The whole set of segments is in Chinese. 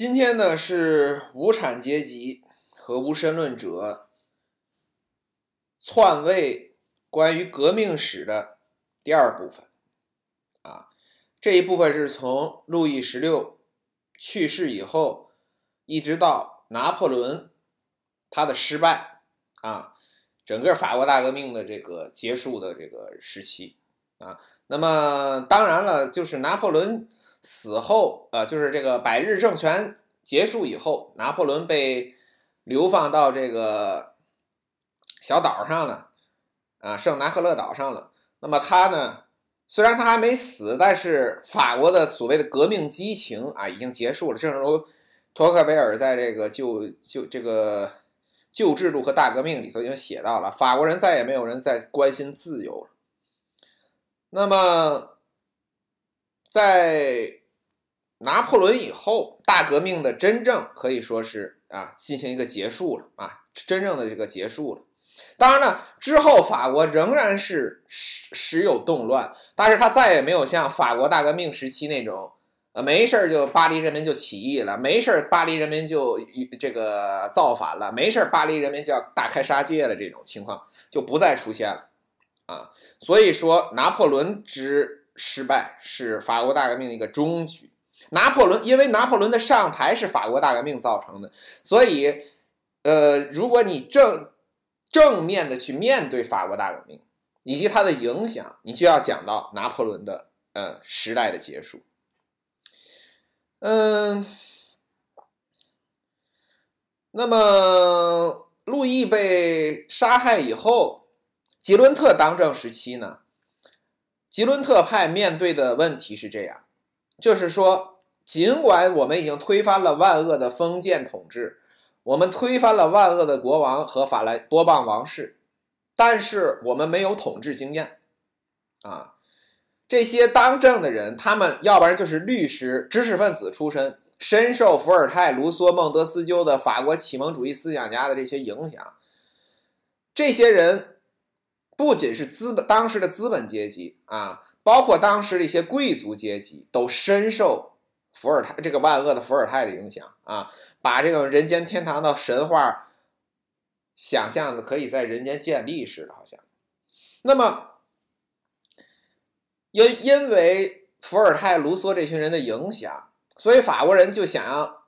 今天呢是无产阶级和无神论者篡位关于革命史的第二部分，啊，这一部分是从路易十六去世以后，一直到拿破仑他的失败，啊，整个法国大革命的这个结束的这个时期，啊，那么当然了，就是拿破仑。死后，呃，就是这个百日政权结束以后，拿破仑被流放到这个小岛上了，啊，圣拿赫勒岛上了。那么他呢，虽然他还没死，但是法国的所谓的革命激情啊，已经结束了。正如托克维尔在这个《旧旧这个旧制度和大革命》里头已经写到了，法国人再也没有人再关心自由了。那么，在拿破仑以后，大革命的真正可以说是啊，进行一个结束了啊，真正的这个结束了。当然了，之后法国仍然是时时有动乱，但是他再也没有像法国大革命时期那种呃，没事儿就巴黎人民就起义了，没事儿巴黎人民就这个造反了，没事儿巴黎人民就要大开杀戒了这种情况就不再出现了啊。所以说，拿破仑之。失败是法国大革命的一个终局。拿破仑，因为拿破仑的上台是法国大革命造成的，所以，呃，如果你正正面的去面对法国大革命以及它的影响，你就要讲到拿破仑的，呃，时代的结束。嗯，那么路易被杀害以后，杰伦特当政时期呢？吉伦特派面对的问题是这样，就是说，尽管我们已经推翻了万恶的封建统治，我们推翻了万恶的国王和法兰波邦王室，但是我们没有统治经验。啊，这些当政的人，他们要不然就是律师、知识分子出身，深受伏尔泰、卢梭、孟德斯鸠的法国启蒙主义思想家的这些影响，这些人。不仅是资本当时的资本阶级啊，包括当时的一些贵族阶级，都深受伏尔泰这个万恶的伏尔泰的影响啊，把这种人间天堂的神话想象的可以在人间建立似的，好像。那么，因因为伏尔泰、卢梭这群人的影响，所以法国人就想要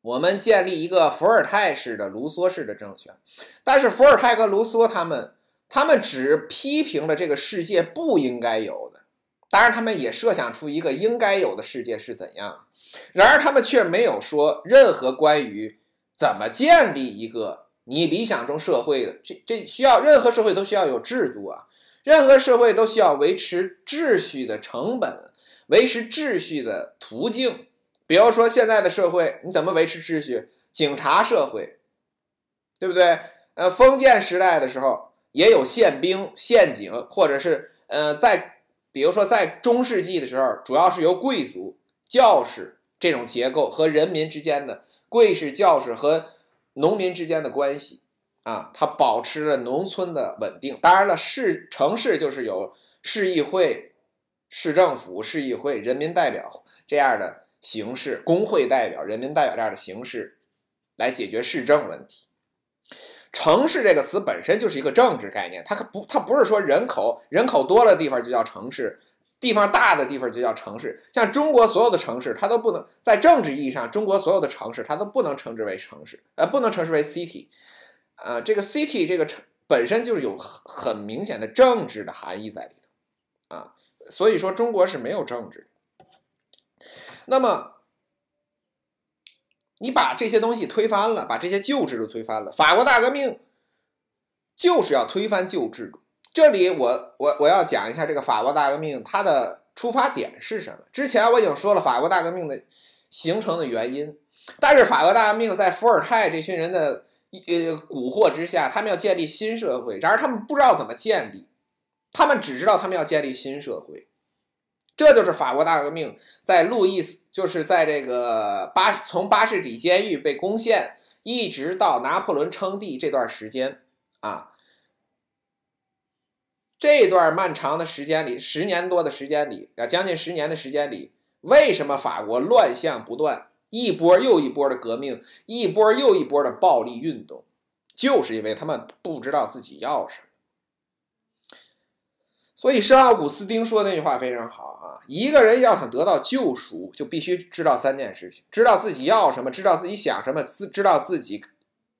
我们建立一个伏尔泰式的、卢梭式的政权。但是伏尔泰和卢梭他们。他们只批评了这个世界不应该有的，当然，他们也设想出一个应该有的世界是怎样。然而，他们却没有说任何关于怎么建立一个你理想中社会的。这这需要任何社会都需要有制度啊，任何社会都需要维持秩序的成本，维持秩序的途径。比如说，现在的社会你怎么维持秩序？警察社会，对不对？呃，封建时代的时候。也有宪兵、宪警，或者是呃，在比如说在中世纪的时候，主要是由贵族、教士这种结构和人民之间的贵士、教士和农民之间的关系啊，它保持了农村的稳定。当然了，市城市就是有市议会、市政府、市议会人民代表这样的形式，工会代表、人民代表这样的形式来解决市政问题。城市这个词本身就是一个政治概念，它可不，它不是说人口人口多了地方就叫城市，地方大的地方就叫城市。像中国所有的城市，它都不能在政治意义上，中国所有的城市它都不能称之为城市，呃，不能称之为 city，啊，这个 city 这个城本身就是有很明显的政治的含义在里头，啊，所以说中国是没有政治。那么。你把这些东西推翻了，把这些旧制度推翻了。法国大革命就是要推翻旧制度。这里我我我要讲一下这个法国大革命它的出发点是什么。之前我已经说了法国大革命的形成的原因，但是法国大革命在伏尔泰这群人的呃蛊惑之下，他们要建立新社会，然而他们不知道怎么建立，他们只知道他们要建立新社会。这就是法国大革命，在路易斯，就是在这个巴从巴士底监狱被攻陷，一直到拿破仑称帝这段时间，啊，这段漫长的时间里，十年多的时间里，啊，将近十年的时间里，为什么法国乱象不断，一波又一波的革命，一波又一波的暴力运动，就是因为他们不知道自己要什么。所以圣奥古斯丁说那句话非常好啊，一个人要想得到救赎，就必须知道三件事情：知道自己要什么，知道自己想什么，自知道自己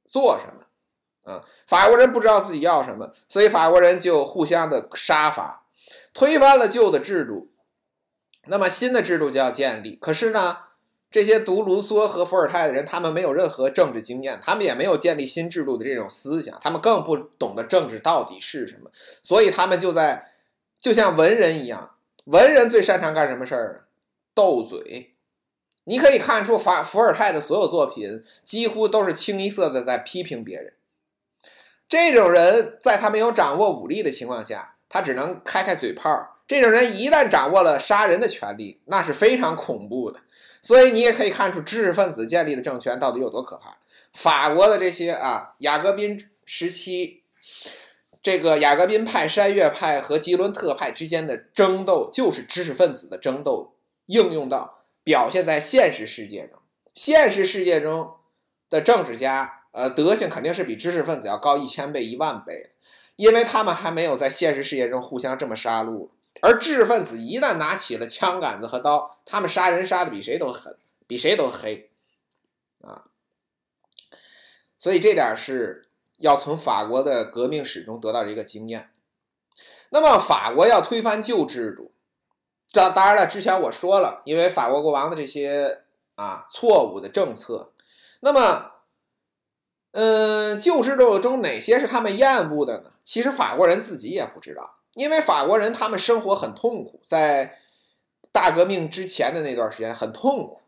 做什么。啊，法国人不知道自己要什么，所以法国人就互相的杀伐，推翻了旧的制度，那么新的制度就要建立。可是呢，这些读卢梭和伏尔泰的人，他们没有任何政治经验，他们也没有建立新制度的这种思想，他们更不懂得政治到底是什么，所以他们就在。就像文人一样，文人最擅长干什么事儿斗嘴。你可以看出法伏尔泰的所有作品几乎都是清一色的在批评别人。这种人在他没有掌握武力的情况下，他只能开开嘴炮。这种人一旦掌握了杀人的权利，那是非常恐怖的。所以你也可以看出知识分子建立的政权到底有多可怕。法国的这些啊，雅各宾时期。这个雅各宾派、山岳派和吉伦特派之间的争斗，就是知识分子的争斗，应用到表现在现实世界中。现实世界中的政治家，呃，德性肯定是比知识分子要高一千倍、一万倍，因为他们还没有在现实世界中互相这么杀戮。而知识分子一旦拿起了枪杆子和刀，他们杀人杀的比谁都狠，比谁都黑，啊，所以这点是。要从法国的革命史中得到一个经验。那么，法国要推翻旧制度，这当然了。之前我说了，因为法国国王的这些啊错误的政策。那么，嗯，旧制度中哪些是他们厌恶的呢？其实法国人自己也不知道，因为法国人他们生活很痛苦，在大革命之前的那段时间很痛苦。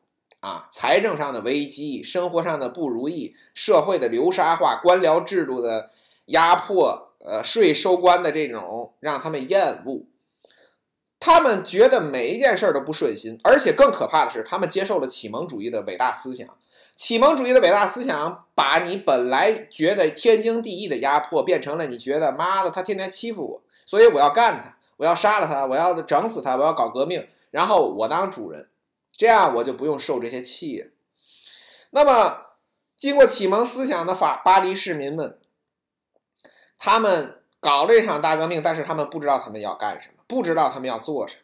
啊，财政上的危机，生活上的不如意，社会的流沙化，官僚制度的压迫，呃，税收官的这种让他们厌恶，他们觉得每一件事儿都不顺心，而且更可怕的是，他们接受了启蒙主义的伟大思想。启蒙主义的伟大思想，把你本来觉得天经地义的压迫，变成了你觉得妈的他天天欺负我，所以我要干他，我要杀了他，我要整死他，我要搞革命，然后我当主人。这样我就不用受这些气。那么，经过启蒙思想的法巴黎市民们，他们搞了一场大革命，但是他们不知道他们要干什么，不知道他们要做什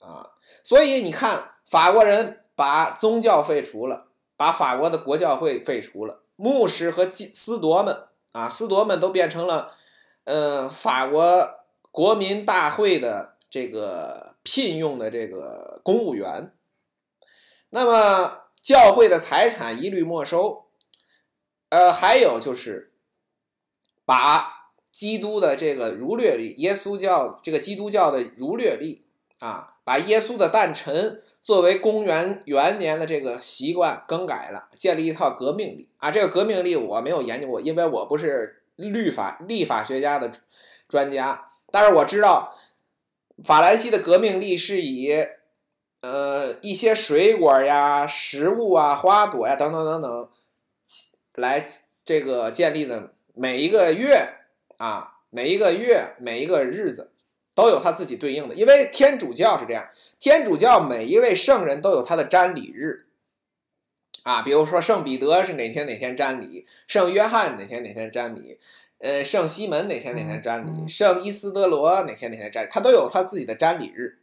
么啊。所以你看，法国人把宗教废除了，把法国的国教会废除了，牧师和祭司铎们啊，司铎们都变成了呃，法国国民大会的这个聘用的这个公务员。那么，教会的财产一律没收。呃，还有就是，把基督的这个儒略历、耶稣教这个基督教的儒略历啊，把耶稣的诞辰作为公元元年的这个习惯更改了，建立一套革命历啊。这个革命历我没有研究过，因为我不是律法立法学家的专家，但是我知道，法兰西的革命历是以。呃，一些水果呀、食物啊、花朵呀，等等等等，来这个建立的每一个月啊，每一个月，每一个日子都有他自己对应的。因为天主教是这样，天主教每一位圣人都有他的占礼日啊，比如说圣彼得是哪天哪天占礼，圣约翰哪天哪天占礼，呃，圣西门哪天哪天占礼，圣伊斯德罗哪天哪天占礼，他都有他自己的占礼日。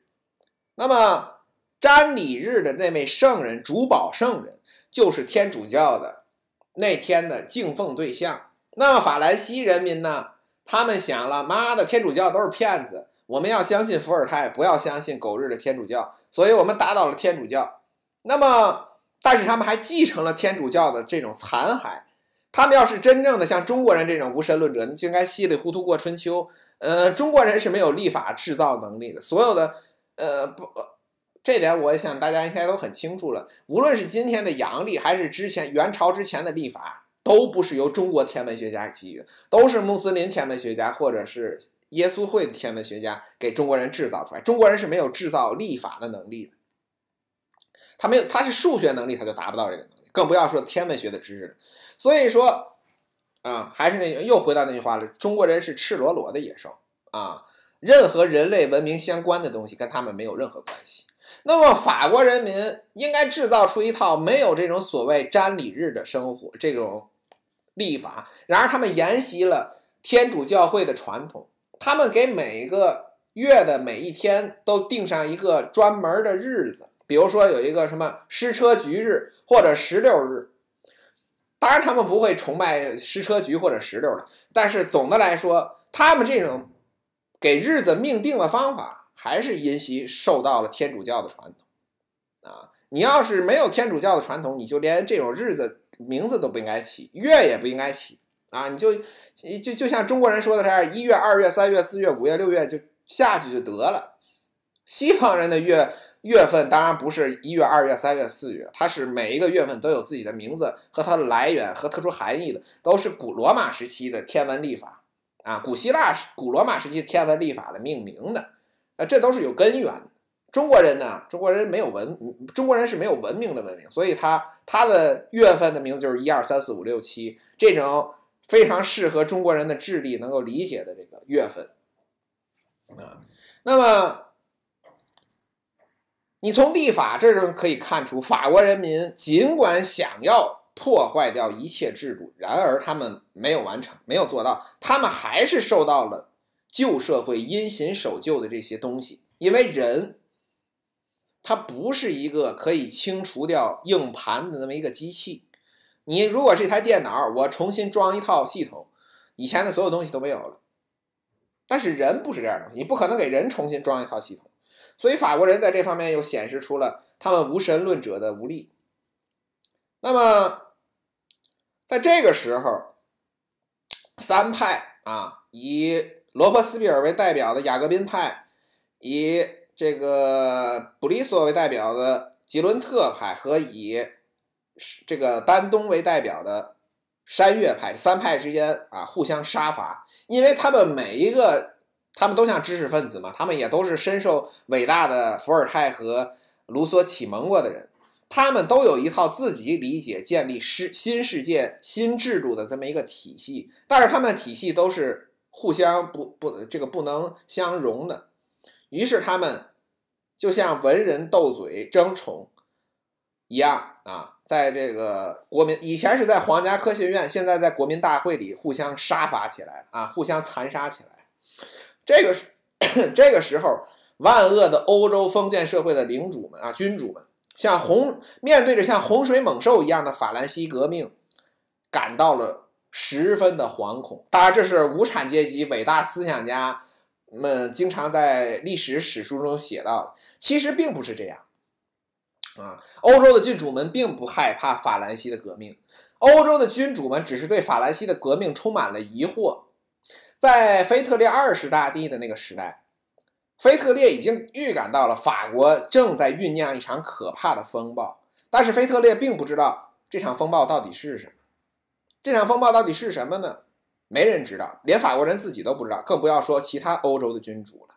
那么。瞻礼日的那位圣人，主保圣人，就是天主教的那天的敬奉对象。那么法兰西人民呢？他们想了，妈的，天主教都是骗子，我们要相信伏尔泰，不要相信狗日的天主教。所以，我们打倒了天主教。那么，但是他们还继承了天主教的这种残骸。他们要是真正的像中国人这种无神论者，那就应该稀里糊涂过春秋。呃，中国人是没有立法制造能力的，所有的，呃，不。这点我想大家应该都很清楚了。无论是今天的阳历，还是之前元朝之前的历法，都不是由中国天文学家给予，的，都是穆斯林天文学家或者是耶稣会的天文学家给中国人制造出来。中国人是没有制造历法的能力的，他没有，他是数学能力他就达不到这个能力，更不要说天文学的知识了。所以说，啊，还是那又回到那句话了：中国人是赤裸裸的野兽啊！任何人类文明相关的东西，跟他们没有任何关系。那么，法国人民应该制造出一套没有这种所谓“占礼日”的生活这种历法。然而，他们沿袭了天主教会的传统，他们给每个月的每一天都定上一个专门的日子，比如说有一个什么“失车菊日”或者“石榴日”。当然，他们不会崇拜失车菊或者石榴的。但是，总的来说，他们这种给日子命定了方法。还是因袭受到了天主教的传统啊！你要是没有天主教的传统，你就连这种日子名字都不应该起，月也不应该起啊！你就就就像中国人说的这样，一月、二月、三月、四月、五月、六月就下去就得了。西方人的月月份当然不是一月、二月、三月、四月，它是每一个月份都有自己的名字和它的来源和特殊含义的，都是古罗马时期的天文历法啊，古希腊、古罗马时期天文历法的命名的。这都是有根源的。中国人呢，中国人没有文，中国人是没有文明的文明，所以他他的月份的名字就是一二三四五六七，这种非常适合中国人的智力能够理解的这个月份啊。那么，你从立法这中可以看出，法国人民尽管想要破坏掉一切制度，然而他们没有完成，没有做到，他们还是受到了。旧社会因循守旧的这些东西，因为人他不是一个可以清除掉硬盘的那么一个机器。你如果是一台电脑，我重新装一套系统，以前的所有东西都没有了。但是人不是这样的，你不可能给人重新装一套系统。所以法国人在这方面又显示出了他们无神论者的无力。那么，在这个时候，三派啊，以罗伯斯庇尔为代表的雅各宾派，以这个布里索为代表的吉伦特派和以这个丹东为代表的山岳派，三派之间啊互相杀伐，因为他们每一个他们都像知识分子嘛，他们也都是深受伟大的伏尔泰和卢梭启蒙过的人，他们都有一套自己理解建立世新世界新制度的这么一个体系，但是他们的体系都是。互相不不这个不能相容的，于是他们就像文人斗嘴争宠一样啊，在这个国民以前是在皇家科学院，现在在国民大会里互相杀伐起来啊，互相残杀起来。这个 这个时候，万恶的欧洲封建社会的领主们啊，君主们，像洪面对着像洪水猛兽一样的法兰西革命，感到了。十分的惶恐，当然这是无产阶级伟大思想家们经常在历史史书中写到的。其实并不是这样，啊，欧洲的君主们并不害怕法兰西的革命，欧洲的君主们只是对法兰西的革命充满了疑惑。在腓特烈二世大帝的那个时代，腓特烈已经预感到了法国正在酝酿一场可怕的风暴，但是腓特烈并不知道这场风暴到底是什么。这场风暴到底是什么呢？没人知道，连法国人自己都不知道，更不要说其他欧洲的君主了。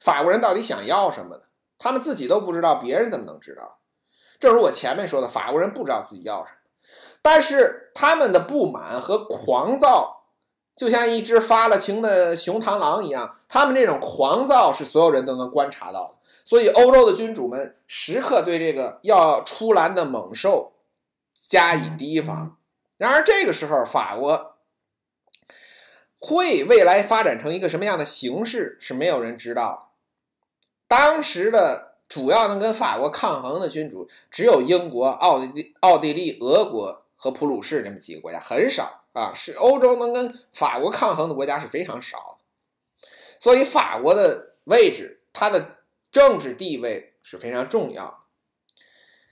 法国人到底想要什么呢？他们自己都不知道，别人怎么能知道？正如我前面说的，法国人不知道自己要什么，但是他们的不满和狂躁，就像一只发了情的雄螳螂一样，他们这种狂躁是所有人都能观察到的。所以，欧洲的君主们时刻对这个要出栏的猛兽加以提防。然而，这个时候法国会未来发展成一个什么样的形式是没有人知道的。当时的，主要能跟法国抗衡的君主只有英国、奥地奥地利、俄国和普鲁士这么几个国家，很少啊，是欧洲能跟法国抗衡的国家是非常少所以，法国的位置，它的政治地位是非常重要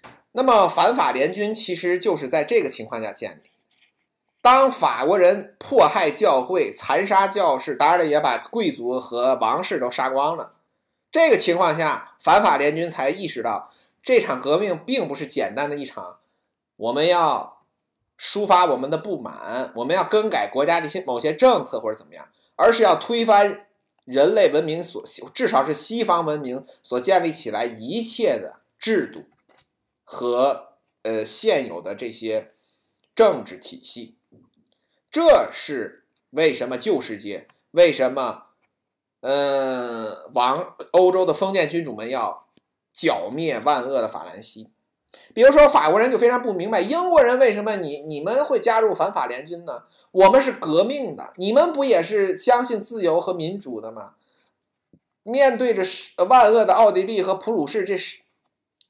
的。那么，反法联军其实就是在这个情况下建立。当法国人迫害教会、残杀教士，当然了，也把贵族和王室都杀光了。这个情况下，反法联军才意识到，这场革命并不是简单的一场，我们要抒发我们的不满，我们要更改国家的一些某些政策或者怎么样，而是要推翻人类文明所，至少是西方文明所建立起来一切的制度和呃现有的这些政治体系。这是为什么旧世界？为什么，嗯，王欧洲的封建君主们要剿灭万恶的法兰西？比如说法国人就非常不明白英国人为什么你你们会加入反法联军呢？我们是革命的，你们不也是相信自由和民主的吗？面对着万恶的奥地利和普鲁士，这是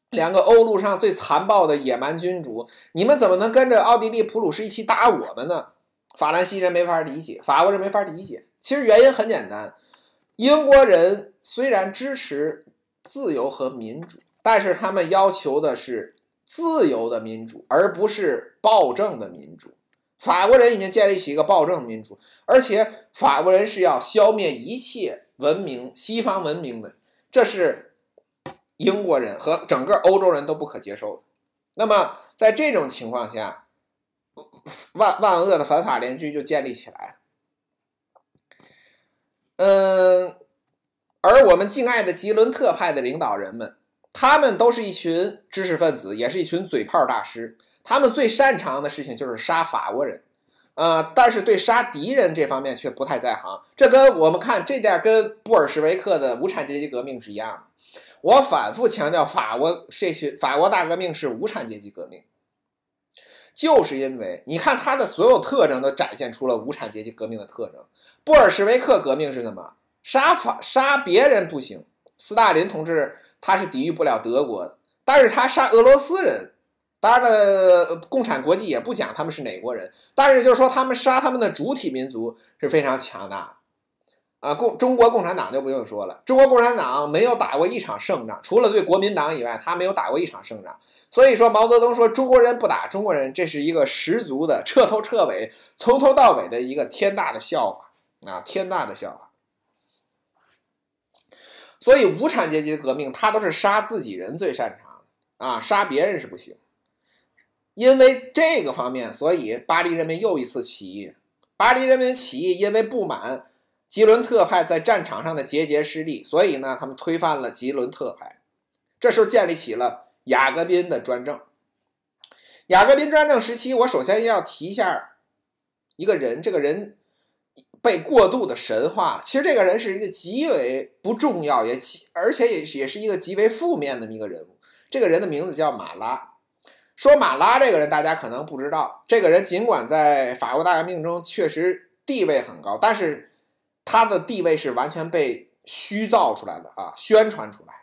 两个欧陆上最残暴的野蛮君主，你们怎么能跟着奥地利、普鲁士一起打我们呢？法兰西人没法理解，法国人没法理解。其实原因很简单，英国人虽然支持自由和民主，但是他们要求的是自由的民主，而不是暴政的民主。法国人已经建立起一个暴政民主，而且法国人是要消灭一切文明、西方文明的，这是英国人和整个欧洲人都不可接受的。那么在这种情况下，万万恶的反法联军就建立起来，嗯，而我们敬爱的吉伦特派的领导人们，他们都是一群知识分子，也是一群嘴炮大师。他们最擅长的事情就是杀法国人，呃，但是对杀敌人这方面却不太在行。这跟我们看这点跟布尔什维克的无产阶级革命是一样的。我反复强调，法国这些法国大革命是无产阶级革命。就是因为你看他的所有特征都展现出了无产阶级革命的特征，布尔什维克革命是什么？杀法杀别人不行，斯大林同志他是抵御不了德国，的，但是他杀俄罗斯人，当然了，共产国际也不讲他们是哪国人，但是就是说他们杀他们的主体民族是非常强大的。啊，共中国共产党就不用说了。中国共产党没有打过一场胜仗，除了对国民党以外，他没有打过一场胜仗。所以说，毛泽东说中国人不打中国人，这是一个十足的、彻头彻尾、从头到尾的一个天大的笑话啊，天大的笑话。所以，无产阶级革命他都是杀自己人最擅长啊，杀别人是不行。因为这个方面，所以巴黎人民又一次起义。巴黎人民起义，因为不满。吉伦特派在战场上的节节失利，所以呢，他们推翻了吉伦特派。这时候建立起了雅各宾的专政。雅各宾专政时期，我首先要提一下一个人，这个人被过度的神化了。其实这个人是一个极为不重要，也而且也也是一个极为负面的一个人物。这个人的名字叫马拉。说马拉这个人，大家可能不知道。这个人尽管在法国大革命中确实地位很高，但是。他的地位是完全被虚造出来的啊，宣传出来，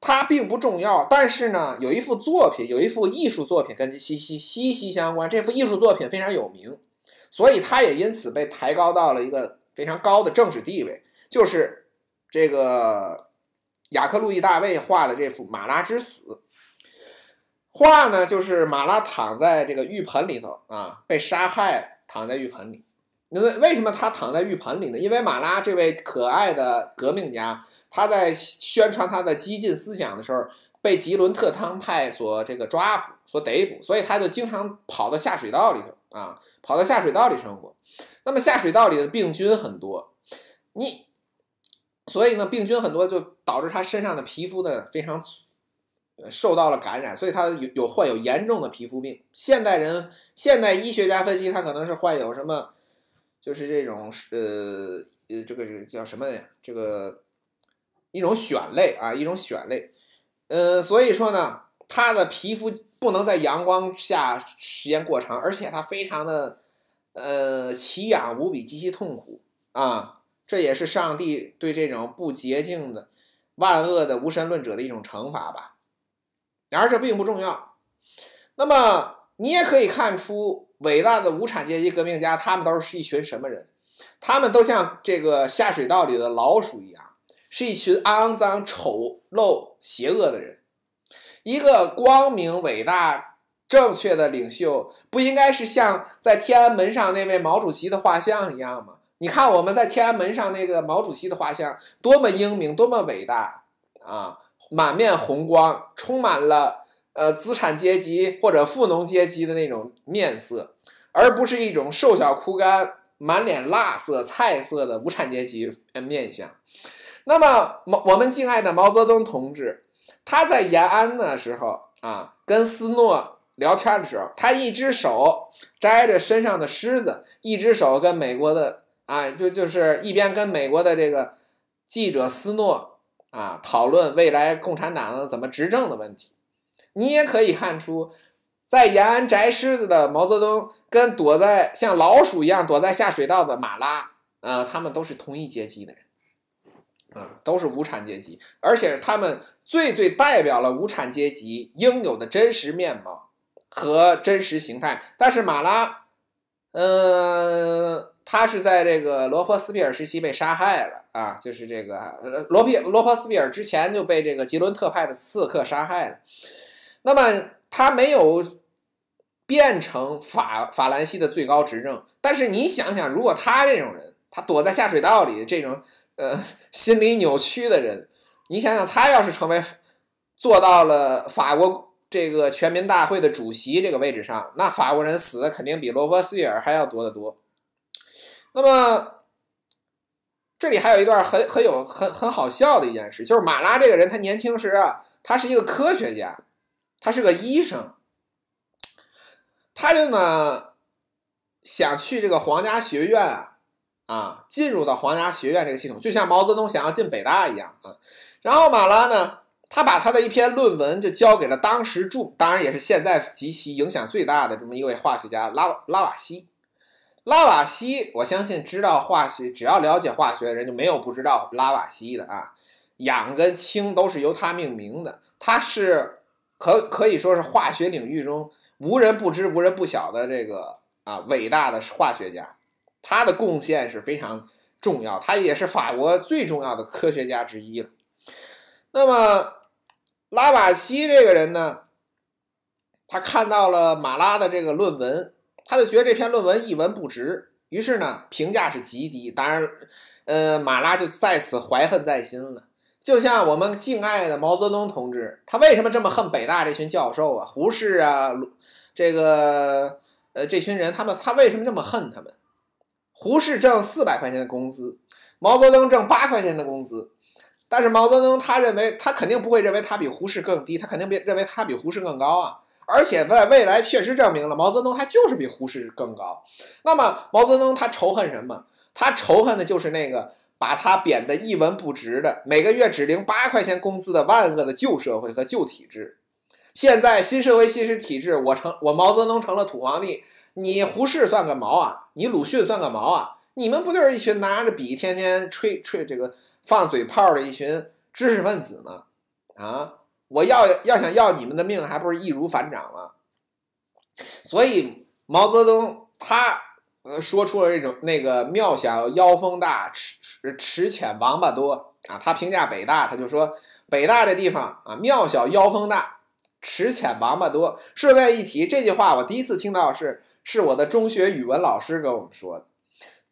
他并不重要。但是呢，有一幅作品，有一幅艺术作品跟西西息息相关。这幅艺术作品非常有名，所以他也因此被抬高到了一个非常高的政治地位，就是这个雅克路易大卫画的这幅《马拉之死》画呢，就是马拉躺在这个浴盆里头啊，被杀害，躺在浴盆里。那为什么他躺在浴盆里呢？因为马拉这位可爱的革命家，他在宣传他的激进思想的时候，被吉伦特汤派所这个抓捕、所逮捕，所以他就经常跑到下水道里头啊，跑到下水道里生活。那么下水道里的病菌很多，你所以呢，病菌很多就导致他身上的皮肤呢非常受到了感染，所以他有有患有严重的皮肤病。现代人、现代医学家分析，他可能是患有什么？就是这种呃呃，这个这个叫什么呀？这个一种癣类啊，一种癣类。呃，所以说呢，它的皮肤不能在阳光下时间过长，而且它非常的呃奇痒无比，极其痛苦啊！这也是上帝对这种不洁净的、万恶的无神论者的一种惩罚吧。然而这并不重要。那么你也可以看出。伟大的无产阶级革命家，他们都是一群什么人？他们都像这个下水道里的老鼠一样，是一群肮脏、丑陋、邪恶的人。一个光明、伟大、正确的领袖，不应该是像在天安门上那位毛主席的画像一样吗？你看我们在天安门上那个毛主席的画像，多么英明，多么伟大啊！满面红光，充满了。呃，资产阶级或者富农阶级的那种面色，而不是一种瘦小枯干、满脸蜡色菜色的无产阶级面相。那么，毛我们敬爱的毛泽东同志，他在延安的时候啊，跟斯诺聊天的时候，他一只手摘着身上的虱子，一只手跟美国的啊，就就是一边跟美国的这个记者斯诺啊讨论未来共产党怎么执政的问题。你也可以看出，在延安摘狮子的毛泽东跟躲在像老鼠一样躲在下水道的马拉，啊，他们都是同一阶级的人，啊，都是无产阶级，而且他们最最代表了无产阶级应有的真实面貌和真实形态。但是马拉，嗯，他是在这个罗伯斯庇尔时期被杀害了啊，就是这个罗皮罗伯斯庇尔之前就被这个吉伦特派的刺客杀害了。那么他没有变成法法兰西的最高执政，但是你想想，如果他这种人，他躲在下水道里这种呃心理扭曲的人，你想想，他要是成为做到了法国这个全民大会的主席这个位置上，那法国人死的肯定比罗伯斯庇尔还要多得多。那么这里还有一段很很有很很好笑的一件事，就是马拉这个人，他年轻时啊，他是一个科学家。他是个医生，他就呢想去这个皇家学院啊，啊，进入到皇家学院这个系统，就像毛泽东想要进北大一样啊。然后马拉呢，他把他的一篇论文就交给了当时著，当然也是现在及其影响最大的这么一位化学家拉拉瓦西。拉瓦西，我相信知道化学，只要了解化学的人就没有不知道拉瓦西的啊。氧跟氢都是由他命名的，他是。可可以说是化学领域中无人不知、无人不晓的这个啊伟大的化学家，他的贡献是非常重要，他也是法国最重要的科学家之一了。那么拉瓦锡这个人呢，他看到了马拉的这个论文，他就觉得这篇论文一文不值，于是呢评价是极低。当然，呃马拉就在此怀恨在心了。就像我们敬爱的毛泽东同志，他为什么这么恨北大这群教授啊？胡适啊，这个呃，这群人，他们他为什么这么恨他们？胡适挣四百块钱的工资，毛泽东挣八块钱的工资，但是毛泽东他认为他肯定不会认为他比胡适更低，他肯定别认为他比胡适更高啊。而且在未来确实证明了毛泽东还就是比胡适更高。那么毛泽东他仇恨什么？他仇恨的就是那个。把他贬得一文不值的，每个月只领八块钱工资的万恶的旧社会和旧体制。现在新社会、新式体制，我成我毛泽东成了土皇帝，你胡适算个毛啊？你鲁迅算个毛啊？你们不就是一群拿着笔天天吹吹这个放嘴炮的一群知识分子吗？啊！我要要想要你们的命，还不是易如反掌吗？所以毛泽东他呃说出了这种那个庙小妖风大吃。池浅王八多啊！他评价北大，他就说：“北大这地方啊，庙小妖风大，池浅王八多。”顺便一提，这句话我第一次听到是是我的中学语文老师跟我们说的，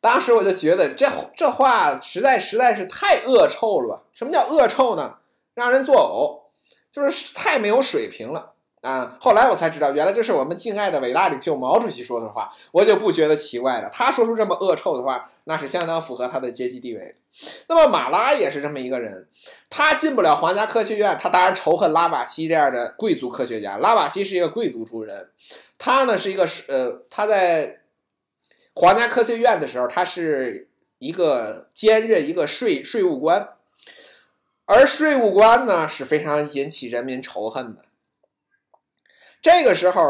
当时我就觉得这这话实在实在是太恶臭了。什么叫恶臭呢？让人作呕，就是太没有水平了。啊！后来我才知道，原来这是我们敬爱的伟大领袖毛主席说的话，我就不觉得奇怪了。他说出这么恶臭的话，那是相当符合他的阶级地位。那么马拉也是这么一个人，他进不了皇家科学院，他当然仇恨拉瓦西这样的贵族科学家。拉瓦西是一个贵族出身，他呢是一个是呃，他在皇家科学院的时候，他是一个兼任一个税税务官，而税务官呢是非常引起人民仇恨的。这个时候，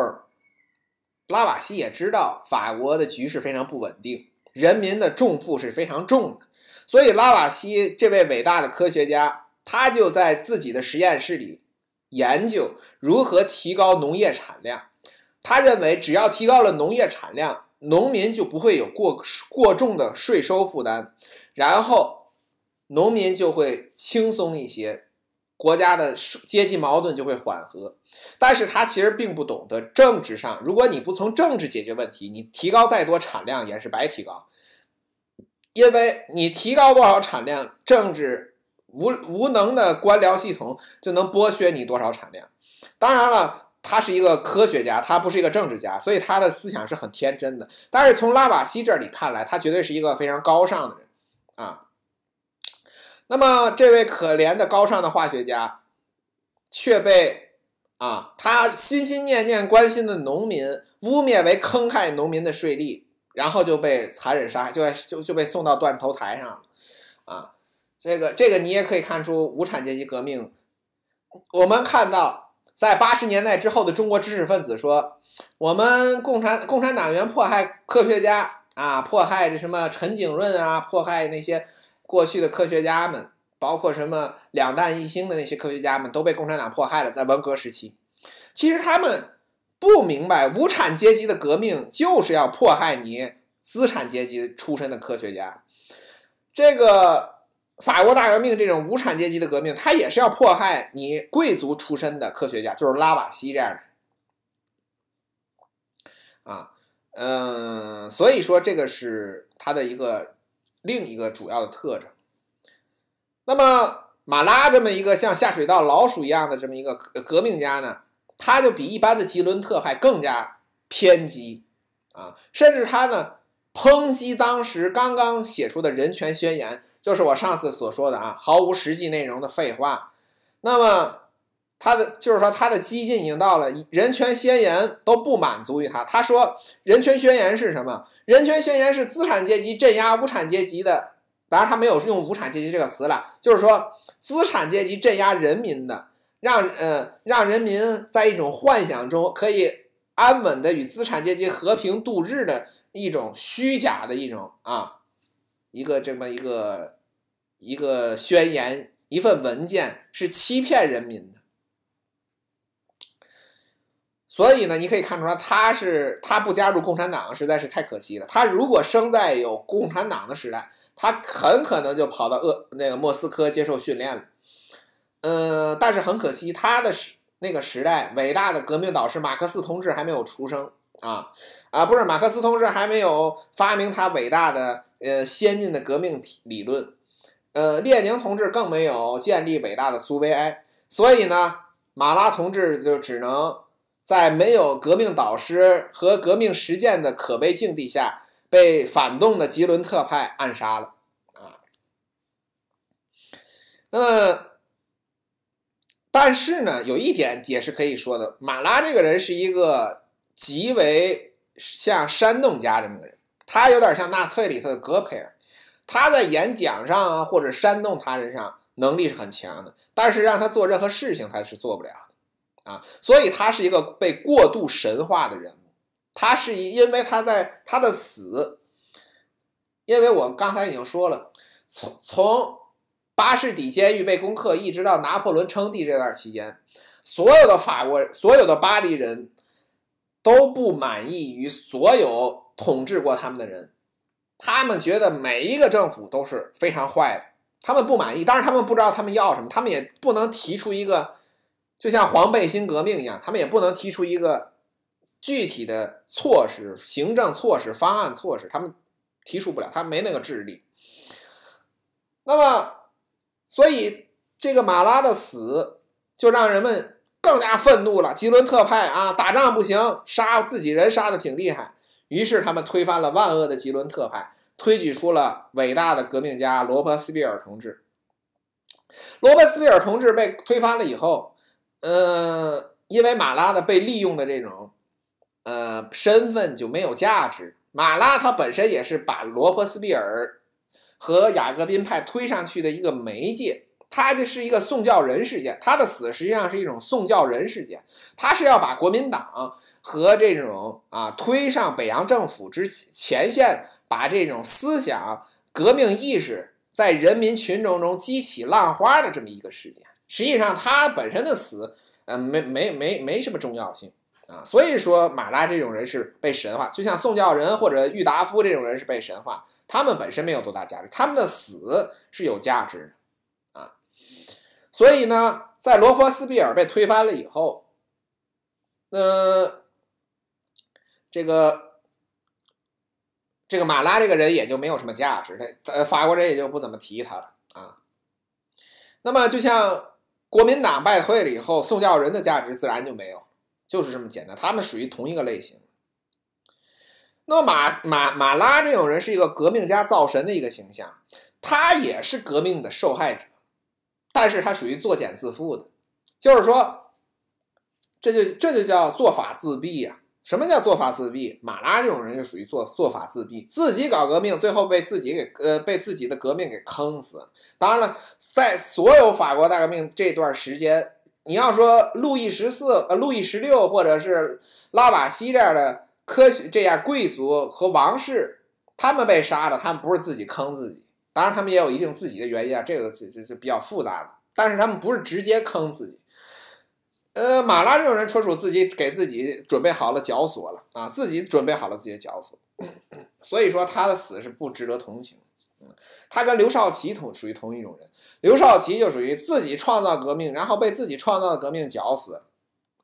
拉瓦锡也知道法国的局势非常不稳定，人民的重负是非常重的。所以，拉瓦锡这位伟大的科学家，他就在自己的实验室里研究如何提高农业产量。他认为，只要提高了农业产量，农民就不会有过过重的税收负担，然后农民就会轻松一些。国家的阶级矛盾就会缓和，但是他其实并不懂得政治上，如果你不从政治解决问题，你提高再多产量也是白提高，因为你提高多少产量，政治无无能的官僚系统就能剥削你多少产量。当然了，他是一个科学家，他不是一个政治家，所以他的思想是很天真的。但是从拉瓦锡这里看来，他绝对是一个非常高尚的人啊。那么，这位可怜的高尚的化学家，却被啊他心心念念关心的农民污蔑为坑害农民的税吏，然后就被残忍杀害，就在就就被送到断头台上，啊，这个这个你也可以看出无产阶级革命。我们看到在八十年代之后的中国知识分子说，我们共产共产党员迫害科学家啊，迫害这什么陈景润啊，迫害那些。过去的科学家们，包括什么两弹一星的那些科学家们，都被共产党迫害了，在文革时期。其实他们不明白，无产阶级的革命就是要迫害你资产阶级出身的科学家。这个法国大革命这种无产阶级的革命，它也是要迫害你贵族出身的科学家，就是拉瓦锡这样的。啊，嗯，所以说这个是他的一个。另一个主要的特征，那么马拉这么一个像下水道老鼠一样的这么一个革命家呢，他就比一般的吉伦特派更加偏激啊，甚至他呢抨击当时刚刚写出的人权宣言，就是我上次所说的啊，毫无实际内容的废话。那么他的就是说，他的激进已经到了人权宣言都不满足于他。他说：“人权宣言是什么？人权宣言是资产阶级镇压无产阶级的。当然，他没有用无产阶级这个词了，就是说资产阶级镇压人民的，让呃让人民在一种幻想中可以安稳的与资产阶级和平度日的一种虚假的一种啊，一个这么一个一个宣言一份文件是欺骗人民的。”所以呢，你可以看出来，他是他不加入共产党实在是太可惜了。他如果生在有共产党的时代，他很可能就跑到俄那个莫斯科接受训练了。嗯，但是很可惜，他的时那个时代，伟大的革命导师马克思同志还没有出生啊啊，不是马克思同志还没有发明他伟大的呃先进的革命理论，呃，列宁同志更没有建立伟大的苏维埃，所以呢，马拉同志就只能。在没有革命导师和革命实践的可悲境地下，被反动的吉伦特派暗杀了，啊。那么，但是呢，有一点也是可以说的，马拉这个人是一个极为像煽动家这么个人，他有点像纳粹里头的戈培尔，他在演讲上啊或者煽动他人上能力是很强的，但是让他做任何事情，他是做不了。啊，所以他是一个被过度神话的人物。他是一，因为他在他的死，因为我刚才已经说了，从从巴士底监狱被攻克一直到拿破仑称帝这段期间，所有的法国、所有的巴黎人都不满意于所有统治过他们的人，他们觉得每一个政府都是非常坏的。他们不满意，但是他们不知道他们要什么，他们也不能提出一个。就像黄背心革命一样，他们也不能提出一个具体的措施、行政措施方案、措施，他们提出不了，他们没那个智力。那么，所以这个马拉的死就让人们更加愤怒了。吉伦特派啊，打仗不行，杀自己人杀的挺厉害，于是他们推翻了万恶的吉伦特派，推举出了伟大的革命家罗伯斯庇尔同志。罗伯斯庇尔同志被推翻了以后。嗯，因为马拉的被利用的这种，呃，身份就没有价值。马拉他本身也是把罗伯斯庇尔和雅各宾派推上去的一个媒介。他这是一个送教人事件，他的死实际上是一种送教人事件。他是要把国民党和这种啊推上北洋政府之前线，把这种思想革命意识在人民群众中激起浪花的这么一个事件。实际上，他本身的死，呃，没没没没什么重要性啊。所以说，马拉这种人是被神话，就像宋教仁或者郁达夫这种人是被神话。他们本身没有多大价值，他们的死是有价值的啊。所以呢，在罗伯斯庇尔被推翻了以后，呃，这个这个马拉这个人也就没有什么价值他呃，法国人也就不怎么提他了啊。那么，就像。国民党败退了以后，宋教仁的价值自然就没有，就是这么简单。他们属于同一个类型。那么马马马拉这种人是一个革命家造神的一个形象，他也是革命的受害者，但是他属于作茧自缚的，就是说，这就这就叫做法自毙呀。什么叫做法自闭？马拉这种人就属于做做法自闭，自己搞革命，最后被自己给呃被自己的革命给坑死。当然了，在所有法国大革命这段时间，你要说路易十四、呃路易十六或者是拉瓦锡这样的科学这样贵族和王室，他们被杀了，他们不是自己坑自己，当然他们也有一定自己的原因啊，这个就就就比较复杂了。但是他们不是直接坑自己。呃，马拉这种人，纯属自己给自己准备好了绞索了啊，自己准备好了自己的绞索，所以说他的死是不值得同情。他跟刘少奇同属于同一种人，刘少奇就属于自己创造革命，然后被自己创造的革命绞死。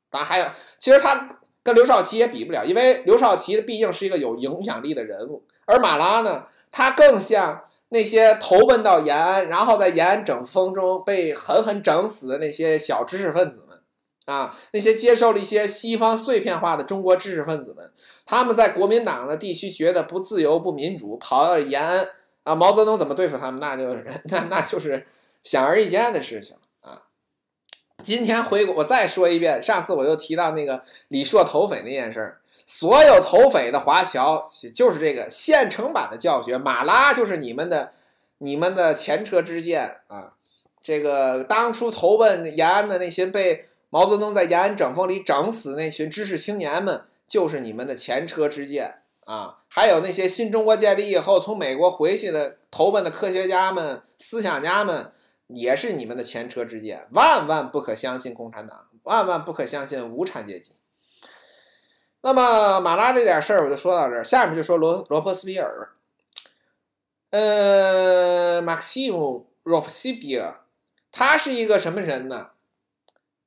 当然还有，其实他跟刘少奇也比不了，因为刘少奇毕竟是一个有影响力的人物，而马拉呢，他更像那些投奔到延安，然后在延安整风中被狠狠整死的那些小知识分子。啊，那些接受了一些西方碎片化的中国知识分子们，他们在国民党的地区觉得不自由、不民主，跑到延安啊，毛泽东怎么对付他们，那就是 那那就是显而易见的事情啊。今天回国，我再说一遍，上次我又提到那个李硕投匪那件事，所有投匪的华侨就是这个现成版的教学，马拉就是你们的你们的前车之鉴啊。这个当初投奔延安的那些被。毛泽东在延安整风里整死那群知识青年们，就是你们的前车之鉴啊！还有那些新中国建立以后从美国回去的投奔的科学家们、思想家们，也是你们的前车之鉴。万万不可相信共产党，万万不可相信无产阶级。那么马拉这点事儿我就说到这儿，下面就说罗罗伯斯比尔。嗯，Maxim r o v s i b i r 他是一个什么人呢？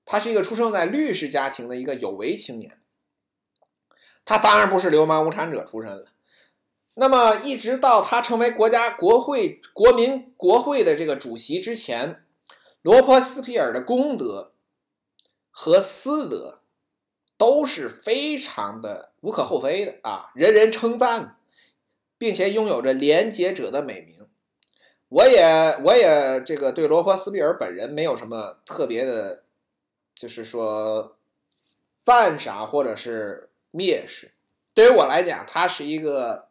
他是一个出生在律师家庭的一个有为青年，他当然不是流氓无产者出身了。那么，一直到他成为国家国会国民国会的这个主席之前，罗伯斯庇尔的功德和私德都是非常的无可厚非的啊，人人称赞，并且拥有着廉洁者的美名。我也，我也这个对罗伯斯庇尔本人没有什么特别的。就是说，赞赏或者是蔑视，对于我来讲，他是一个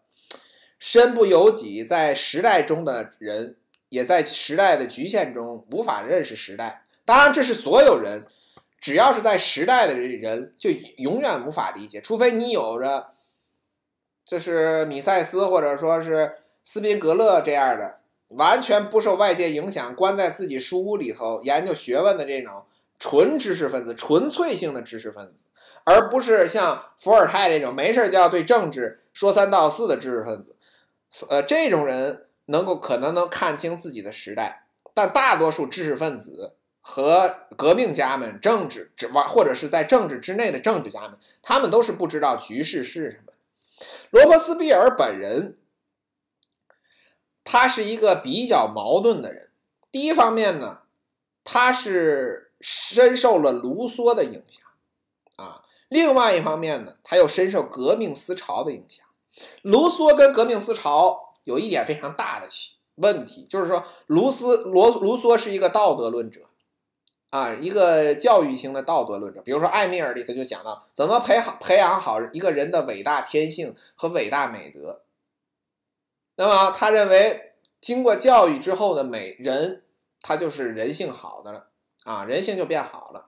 身不由己在时代中的人，也在时代的局限中无法认识时代。当然，这是所有人只要是在时代的人就永远无法理解，除非你有着就是米塞斯或者说是斯宾格勒这样的，完全不受外界影响，关在自己书屋里头研究学问的这种。纯知识分子，纯粹性的知识分子，而不是像伏尔泰这种没事就要对政治说三道四的知识分子。呃，这种人能够可能能看清自己的时代，但大多数知识分子和革命家们，政治只玩或者是在政治之内的政治家们，他们都是不知道局势是什么。罗伯斯庇尔本人，他是一个比较矛盾的人。第一方面呢，他是。深受了卢梭的影响，啊，另外一方面呢，他又深受革命思潮的影响。卢梭跟革命思潮有一点非常大的问题，就是说，卢斯罗卢梭是一个道德论者，啊，一个教育型的道德论者。比如说《艾米尔》里头就讲到，怎么培好培养好一个人的伟大天性和伟大美德。那么，他认为，经过教育之后的美人，他就是人性好的了。啊，人性就变好了，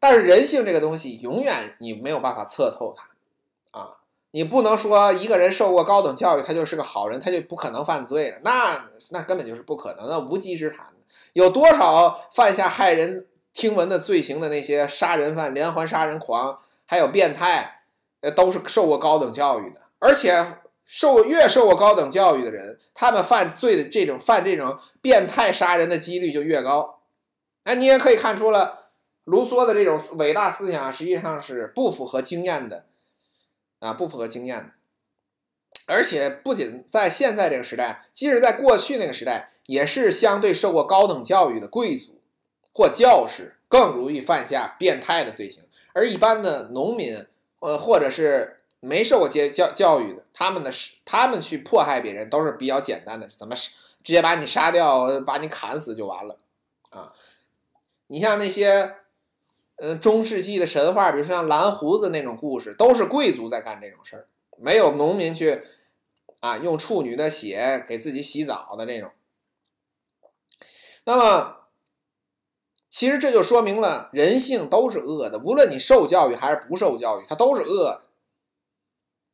但是人性这个东西永远你没有办法测透它，啊，你不能说一个人受过高等教育他就是个好人，他就不可能犯罪了，那那根本就是不可能的无稽之谈。有多少犯下骇人听闻的罪行的那些杀人犯、连环杀人狂，还有变态，呃，都是受过高等教育的，而且受越受过高等教育的人，他们犯罪的这种犯这种变态杀人的几率就越高。哎，你也可以看出了，卢梭的这种伟大思想实际上是不符合经验的，啊，不符合经验的。而且不仅在现在这个时代，即使在过去那个时代，也是相对受过高等教育的贵族或教师更容易犯下变态的罪行，而一般的农民，呃，或者是没受过教教教育的，他们的，他们去迫害别人都是比较简单的，怎么直接把你杀掉，把你砍死就完了，啊。你像那些，嗯，中世纪的神话，比如说像蓝胡子那种故事，都是贵族在干这种事儿，没有农民去，啊，用处女的血给自己洗澡的那种。那么，其实这就说明了人性都是恶的，无论你受教育还是不受教育，它都是恶的。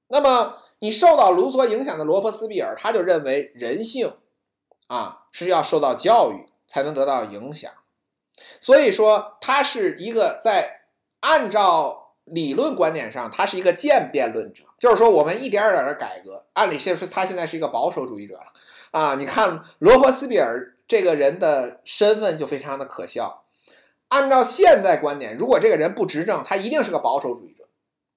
那么，你受到卢梭影响的罗伯斯庇尔，他就认为人性，啊，是要受到教育才能得到影响。所以说，他是一个在按照理论观点上，他是一个渐变论者，就是说，我们一点儿点儿的改革。按理说，他现在是一个保守主义者了啊！你看，罗伯斯庇尔这个人的身份就非常的可笑。按照现在观点，如果这个人不执政，他一定是个保守主义者。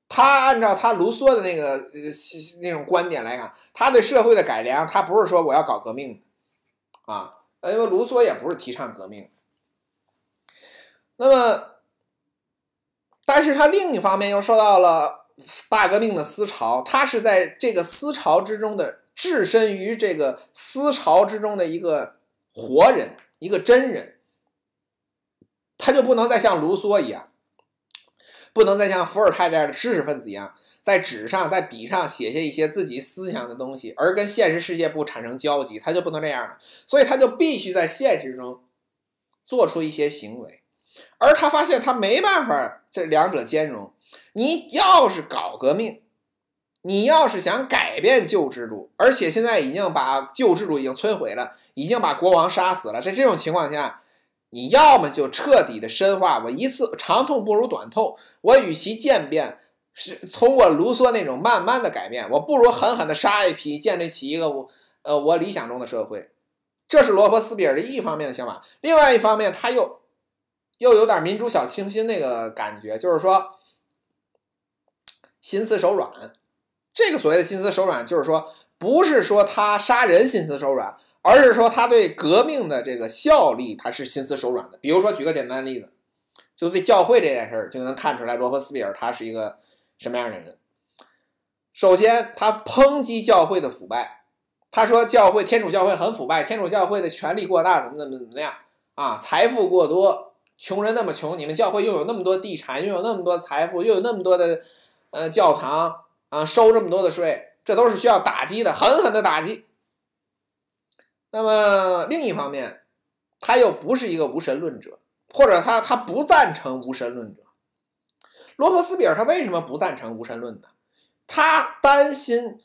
他按照他卢梭的那个呃那种观点来看，他对社会的改良，他不是说我要搞革命啊，因为卢梭也不是提倡革命。那么，但是他另一方面又受到了大革命的思潮，他是在这个思潮之中的，置身于这个思潮之中的一个活人，一个真人，他就不能再像卢梭一样，不能再像伏尔泰这样的知识分子一样，在纸上在笔上写下一些自己思想的东西，而跟现实世界不产生交集，他就不能这样了，所以他就必须在现实中做出一些行为。而他发现他没办法这两者兼容。你要是搞革命，你要是想改变旧制度，而且现在已经把旧制度已经摧毁了，已经把国王杀死了，在这种情况下，你要么就彻底的深化我一次长痛不如短痛，我与其渐变，是从我卢梭那种慢慢的改变，我不如狠狠的杀一批，建立起一个我呃我理想中的社会。这是罗伯斯比尔的一方面的想法。另外一方面，他又。又有点民主小清新那个感觉，就是说，心慈手软。这个所谓的心慈手软，就是说，不是说他杀人心慈手软，而是说他对革命的这个效力，他是心慈手软的。比如说，举个简单的例子，就对教会这件事儿，就能看出来罗伯斯庇尔他是一个什么样的人。首先，他抨击教会的腐败，他说教会，天主教会很腐败，天主教会的权力过大，怎么怎么怎么样啊，财富过多。穷人那么穷，你们教会又有那么多地产，又有那么多财富，又有那么多的，呃，教堂啊，收这么多的税，这都是需要打击的，狠狠的打击。那么另一方面，他又不是一个无神论者，或者他他不赞成无神论者。罗伯斯比尔他为什么不赞成无神论呢？他担心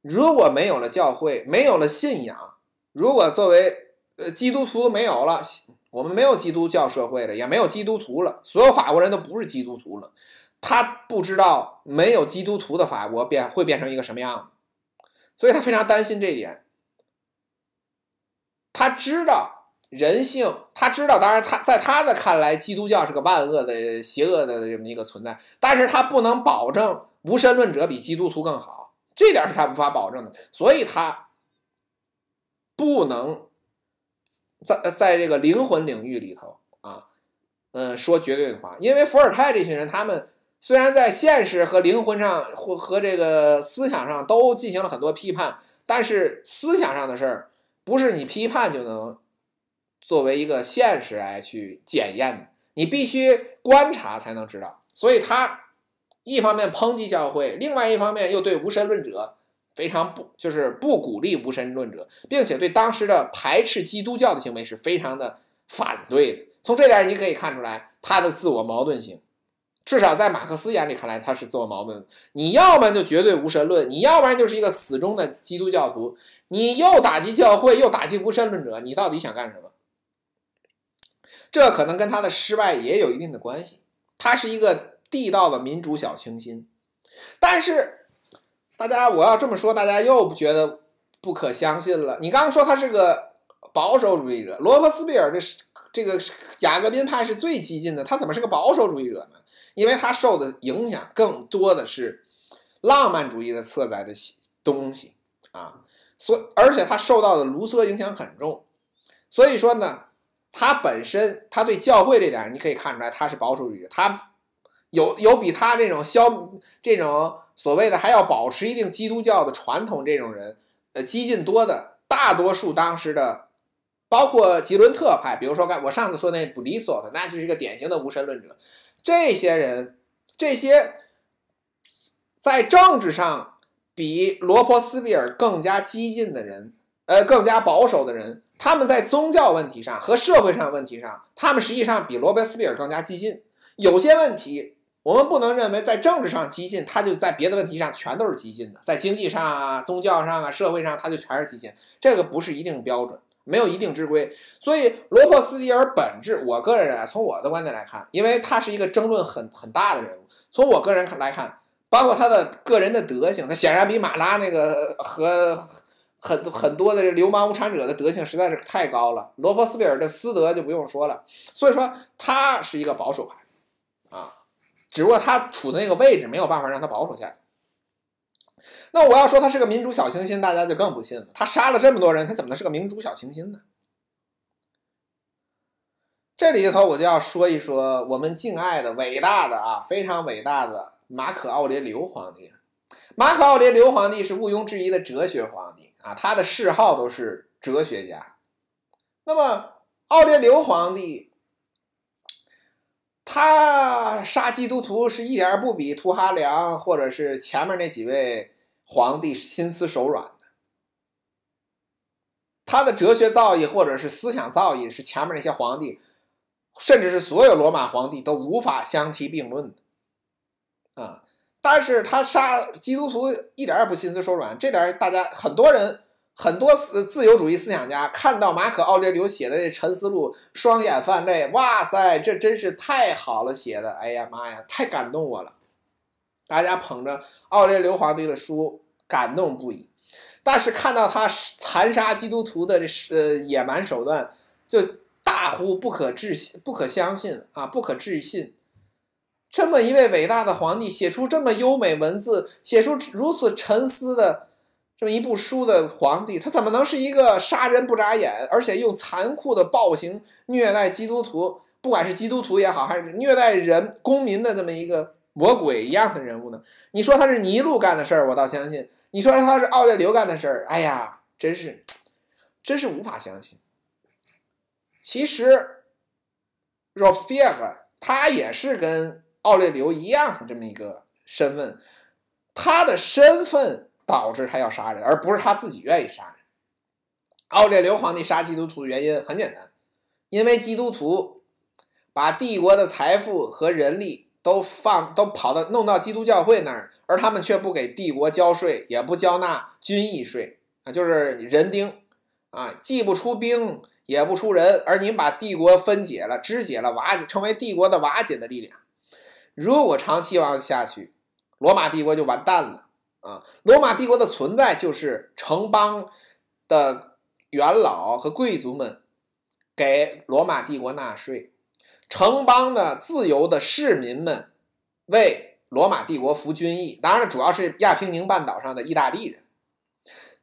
如果没有了教会，没有了信仰，如果作为呃基督徒没有了。我们没有基督教社会了，也没有基督徒了，所有法国人都不是基督徒了。他不知道没有基督徒的法国变会变成一个什么样，所以他非常担心这一点。他知道人性，他知道，当然他在他的看来，基督教是个万恶的、邪恶的这么一个存在，但是他不能保证无神论者比基督徒更好，这点是他无法保证的，所以他不能。在在这个灵魂领域里头啊，嗯，说绝对的话，因为伏尔泰这群人，他们虽然在现实和灵魂上和和这个思想上都进行了很多批判，但是思想上的事儿不是你批判就能作为一个现实来去检验的，你必须观察才能知道。所以他一方面抨击教会，另外一方面又对无神论者。非常不就是不鼓励无神论者，并且对当时的排斥基督教的行为是非常的反对的。从这点你可以看出来他的自我矛盾性，至少在马克思眼里看来他是自我矛盾。你要么就绝对无神论，你要不然就是一个死忠的基督教徒。你又打击教会，又打击无神论者，你到底想干什么？这可能跟他的失败也有一定的关系。他是一个地道的民主小清新，但是。大家，我要这么说，大家又不觉得不可相信了。你刚刚说他是个保守主义者，罗伯斯庇尔的这个雅各宾派是最激进的，他怎么是个保守主义者呢？因为他受的影响更多的是浪漫主义的色彩的东西啊，所而且他受到的卢梭影响很重，所以说呢，他本身他对教会这点你可以看出来他是保守主义，者，他有有比他这种消这种。所谓的还要保持一定基督教的传统，这种人，呃，激进多的，大多数当时的，包括吉伦特派，比如说，刚我上次说那布里索的，那就是一个典型的无神论者。这些人，这些在政治上比罗伯斯庇尔更加激进的人，呃，更加保守的人，他们在宗教问题上和社会上问题上，他们实际上比罗伯斯庇尔更加激进，有些问题。我们不能认为在政治上激进，他就在别的问题上全都是激进的，在经济上啊、宗教上啊、社会上，他就全是激进。这个不是一定标准，没有一定之规。所以，罗伯斯庇尔本质，我个人啊，从我的观点来看，因为他是一个争论很很大的人物。从我个人来看，包括他的个人的德行，他显然比马拉那个和很很多的流氓无产者的德性实在是太高了。罗伯斯庇尔的私德就不用说了。所以说，他是一个保守派。只不过他处的那个位置没有办法让他保守下去。那我要说他是个民主小清新，大家就更不信了。他杀了这么多人，他怎么能是个民主小清新呢？这里头我就要说一说我们敬爱的伟大的啊，非常伟大的马可·奥利留皇帝。马可·奥利留皇帝是毋庸置疑的哲学皇帝啊，他的谥号都是哲学家。那么，奥利留皇帝。他杀基督徒是一点不比图哈良或者是前面那几位皇帝心慈手软的，他的哲学造诣或者是思想造诣是前面那些皇帝，甚至是所有罗马皇帝都无法相提并论的，啊！但是他杀基督徒一点也不心慈手软，这点大家很多人。很多思自由主义思想家看到马可·奥列留写的那《沉思录》，双眼泛泪。哇塞，这真是太好了，写的！哎呀妈呀，太感动我了！大家捧着奥列留皇帝的书，感动不已。但是看到他残杀基督徒的这呃野蛮手段，就大呼不可置信、不可相信啊！不可置信，这么一位伟大的皇帝，写出这么优美文字，写出如此沉思的。这么一部书的皇帝，他怎么能是一个杀人不眨眼，而且用残酷的暴行虐待基督徒，不管是基督徒也好，还是虐待人公民的这么一个魔鬼一样的人物呢？你说他是尼禄干的事儿，我倒相信；你说他是奥列流干的事儿，哎呀，真是，真是无法相信。其实 r o b e s p i e r r e 他也是跟奥列流一样的这么一个身份，他的身份。导致他要杀人，而不是他自己愿意杀人。奥列留皇帝杀基督徒的原因很简单，因为基督徒把帝国的财富和人力都放都跑到弄到基督教会那儿，而他们却不给帝国交税，也不交纳军役税啊，就是人丁啊，既不出兵也不出人，而您把帝国分解了、肢解了、瓦解，成为帝国的瓦解的力量。如果长期往下去，罗马帝国就完蛋了。啊，罗马帝国的存在就是城邦的元老和贵族们给罗马帝国纳税，城邦的自由的市民们为罗马帝国服军役。当然了，主要是亚平宁半岛上的意大利人。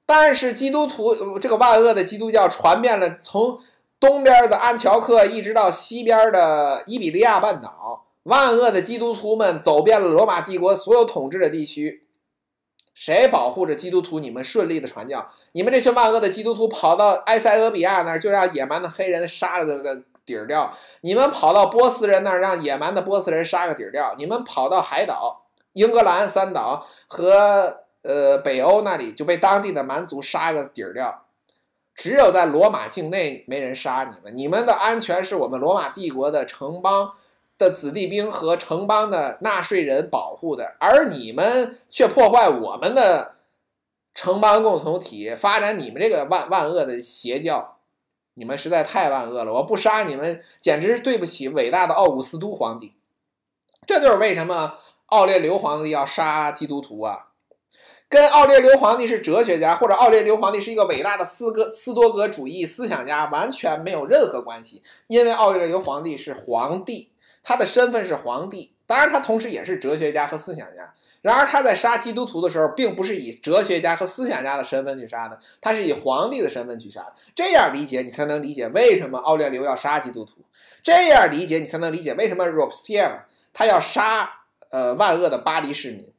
但是基督徒，这个万恶的基督教，传遍了从东边的安条克一直到西边的伊比利亚半岛。万恶的基督徒们走遍了罗马帝国所有统治的地区。谁保护着基督徒？你们顺利的传教？你们这群万恶的基督徒跑到埃塞俄比亚那儿，就让野蛮的黑人杀了个底儿掉；你们跑到波斯人那儿，让野蛮的波斯人杀个底儿掉；你们跑到海岛、英格兰三岛和呃北欧那里，就被当地的蛮族杀个底儿掉。只有在罗马境内，没人杀你们，你们的安全是我们罗马帝国的城邦。的子弟兵和城邦的纳税人保护的，而你们却破坏我们的城邦共同体，发展你们这个万万恶的邪教，你们实在太万恶了！我不杀你们，简直是对不起伟大的奥古斯都皇帝。这就是为什么奥列留皇帝要杀基督徒啊？跟奥列留皇帝是哲学家，或者奥列留皇帝是一个伟大的斯格斯多格主义思想家，完全没有任何关系，因为奥列留皇帝是皇帝。他的身份是皇帝，当然他同时也是哲学家和思想家。然而他在杀基督徒的时候，并不是以哲学家和思想家的身份去杀的，他是以皇帝的身份去杀的。这样理解，你才能理解为什么奥列留要杀基督徒；这样理解，你才能理解为什么 Robespierre 他要杀呃万恶的巴黎市民，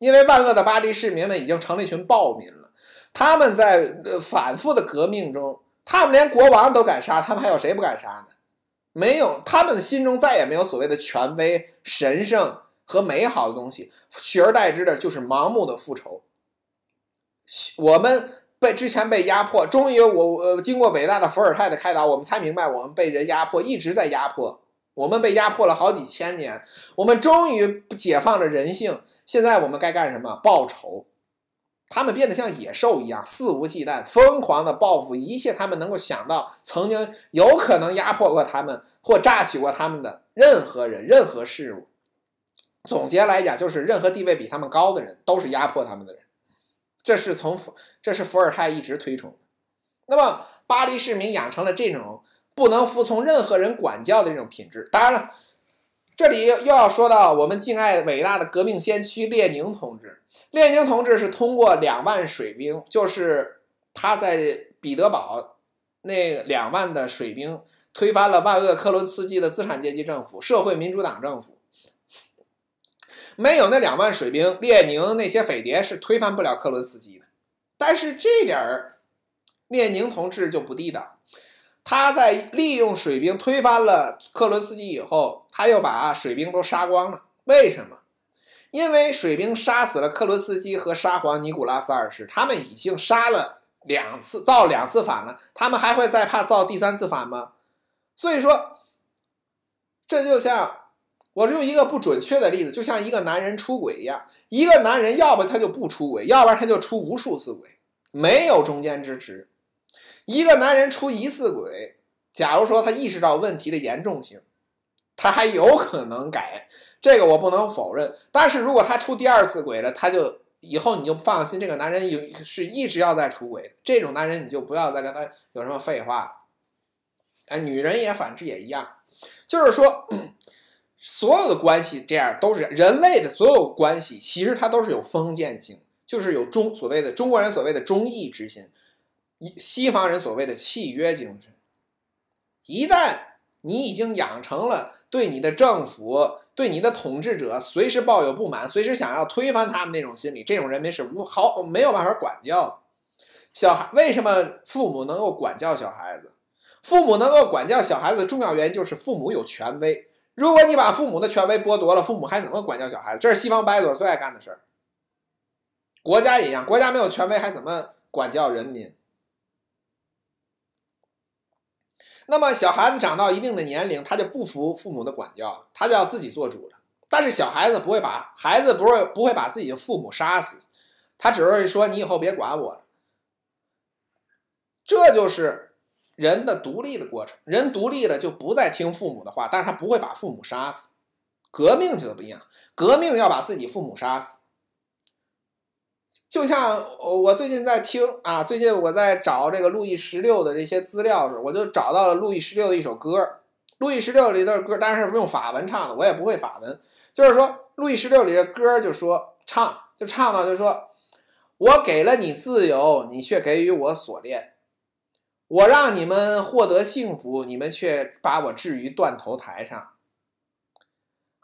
因为万恶的巴黎市民们已经成了一群暴民了，他们在反复的革命中，他们连国王都敢杀，他们还有谁不敢杀呢？没有，他们心中再也没有所谓的权威、神圣和美好的东西，取而代之的就是盲目的复仇。我们被之前被压迫，终于我我经过伟大的伏尔泰的开导，我们才明白我们被人压迫，一直在压迫，我们被压迫了好几千年，我们终于解放了人性。现在我们该干什么？报仇。他们变得像野兽一样肆无忌惮，疯狂的报复一切他们能够想到、曾经有可能压迫过他们或榨取过他们的任何人、任何事物。总结来讲，就是任何地位比他们高的人都是压迫他们的人。这是从这是伏尔泰一直推崇的。那么，巴黎市民养成了这种不能服从任何人管教的这种品质。当然了，这里又要说到我们敬爱伟大的革命先驱列宁同志。列宁同志是通过两万水兵，就是他在彼得堡那两万的水兵推翻了万恶克伦斯基的资产阶级政府、社会民主党政府。没有那两万水兵，列宁那些匪谍是推翻不了克伦斯基的。但是这点儿，列宁同志就不地道。他在利用水兵推翻了克伦斯基以后，他又把水兵都杀光了。为什么？因为水兵杀死了克伦斯基和沙皇尼古拉斯二世，他们已经杀了两次，造两次反了。他们还会再怕造第三次反吗？所以说，这就像我用一个不准确的例子，就像一个男人出轨一样。一个男人，要不他就不出轨，要不然他就出无数次轨，没有中间之值。一个男人出一次轨，假如说他意识到问题的严重性，他还有可能改。这个我不能否认，但是如果他出第二次轨了，他就以后你就放心，这个男人有是一直要在出轨，这种男人你就不要再跟他有什么废话。哎，女人也反之也一样，就是说，所有的关系这样都是人类的所有关系，其实它都是有封建性，就是有忠所谓的中国人所谓的忠义之心，一西方人所谓的契约精神。一旦你已经养成了。对你的政府、对你的统治者随时抱有不满，随时想要推翻他们那种心理，这种人民是无好没有办法管教。小孩为什么父母能够管教小孩子？父母能够管教小孩子的重要原因就是父母有权威。如果你把父母的权威剥夺了，父母还怎么管教小孩子？这是西方白人最爱干的事儿。国家一样，国家没有权威还怎么管教人民？那么小孩子长到一定的年龄，他就不服父母的管教了，他就要自己做主了。但是小孩子不会把孩子不会不会把自己的父母杀死，他只会说你以后别管我了。这就是人的独立的过程，人独立了就不再听父母的话，但是他不会把父母杀死。革命就不一样，革命要把自己父母杀死。就像我最近在听啊，最近我在找这个路易十六的这些资料时，我就找到了路易十六的一首歌。路易十六里的歌，当然是用法文唱的，我也不会法文。就是说，路易十六里的歌就说唱，就唱到就说：“我给了你自由，你却给予我锁链；我让你们获得幸福，你们却把我置于断头台上。”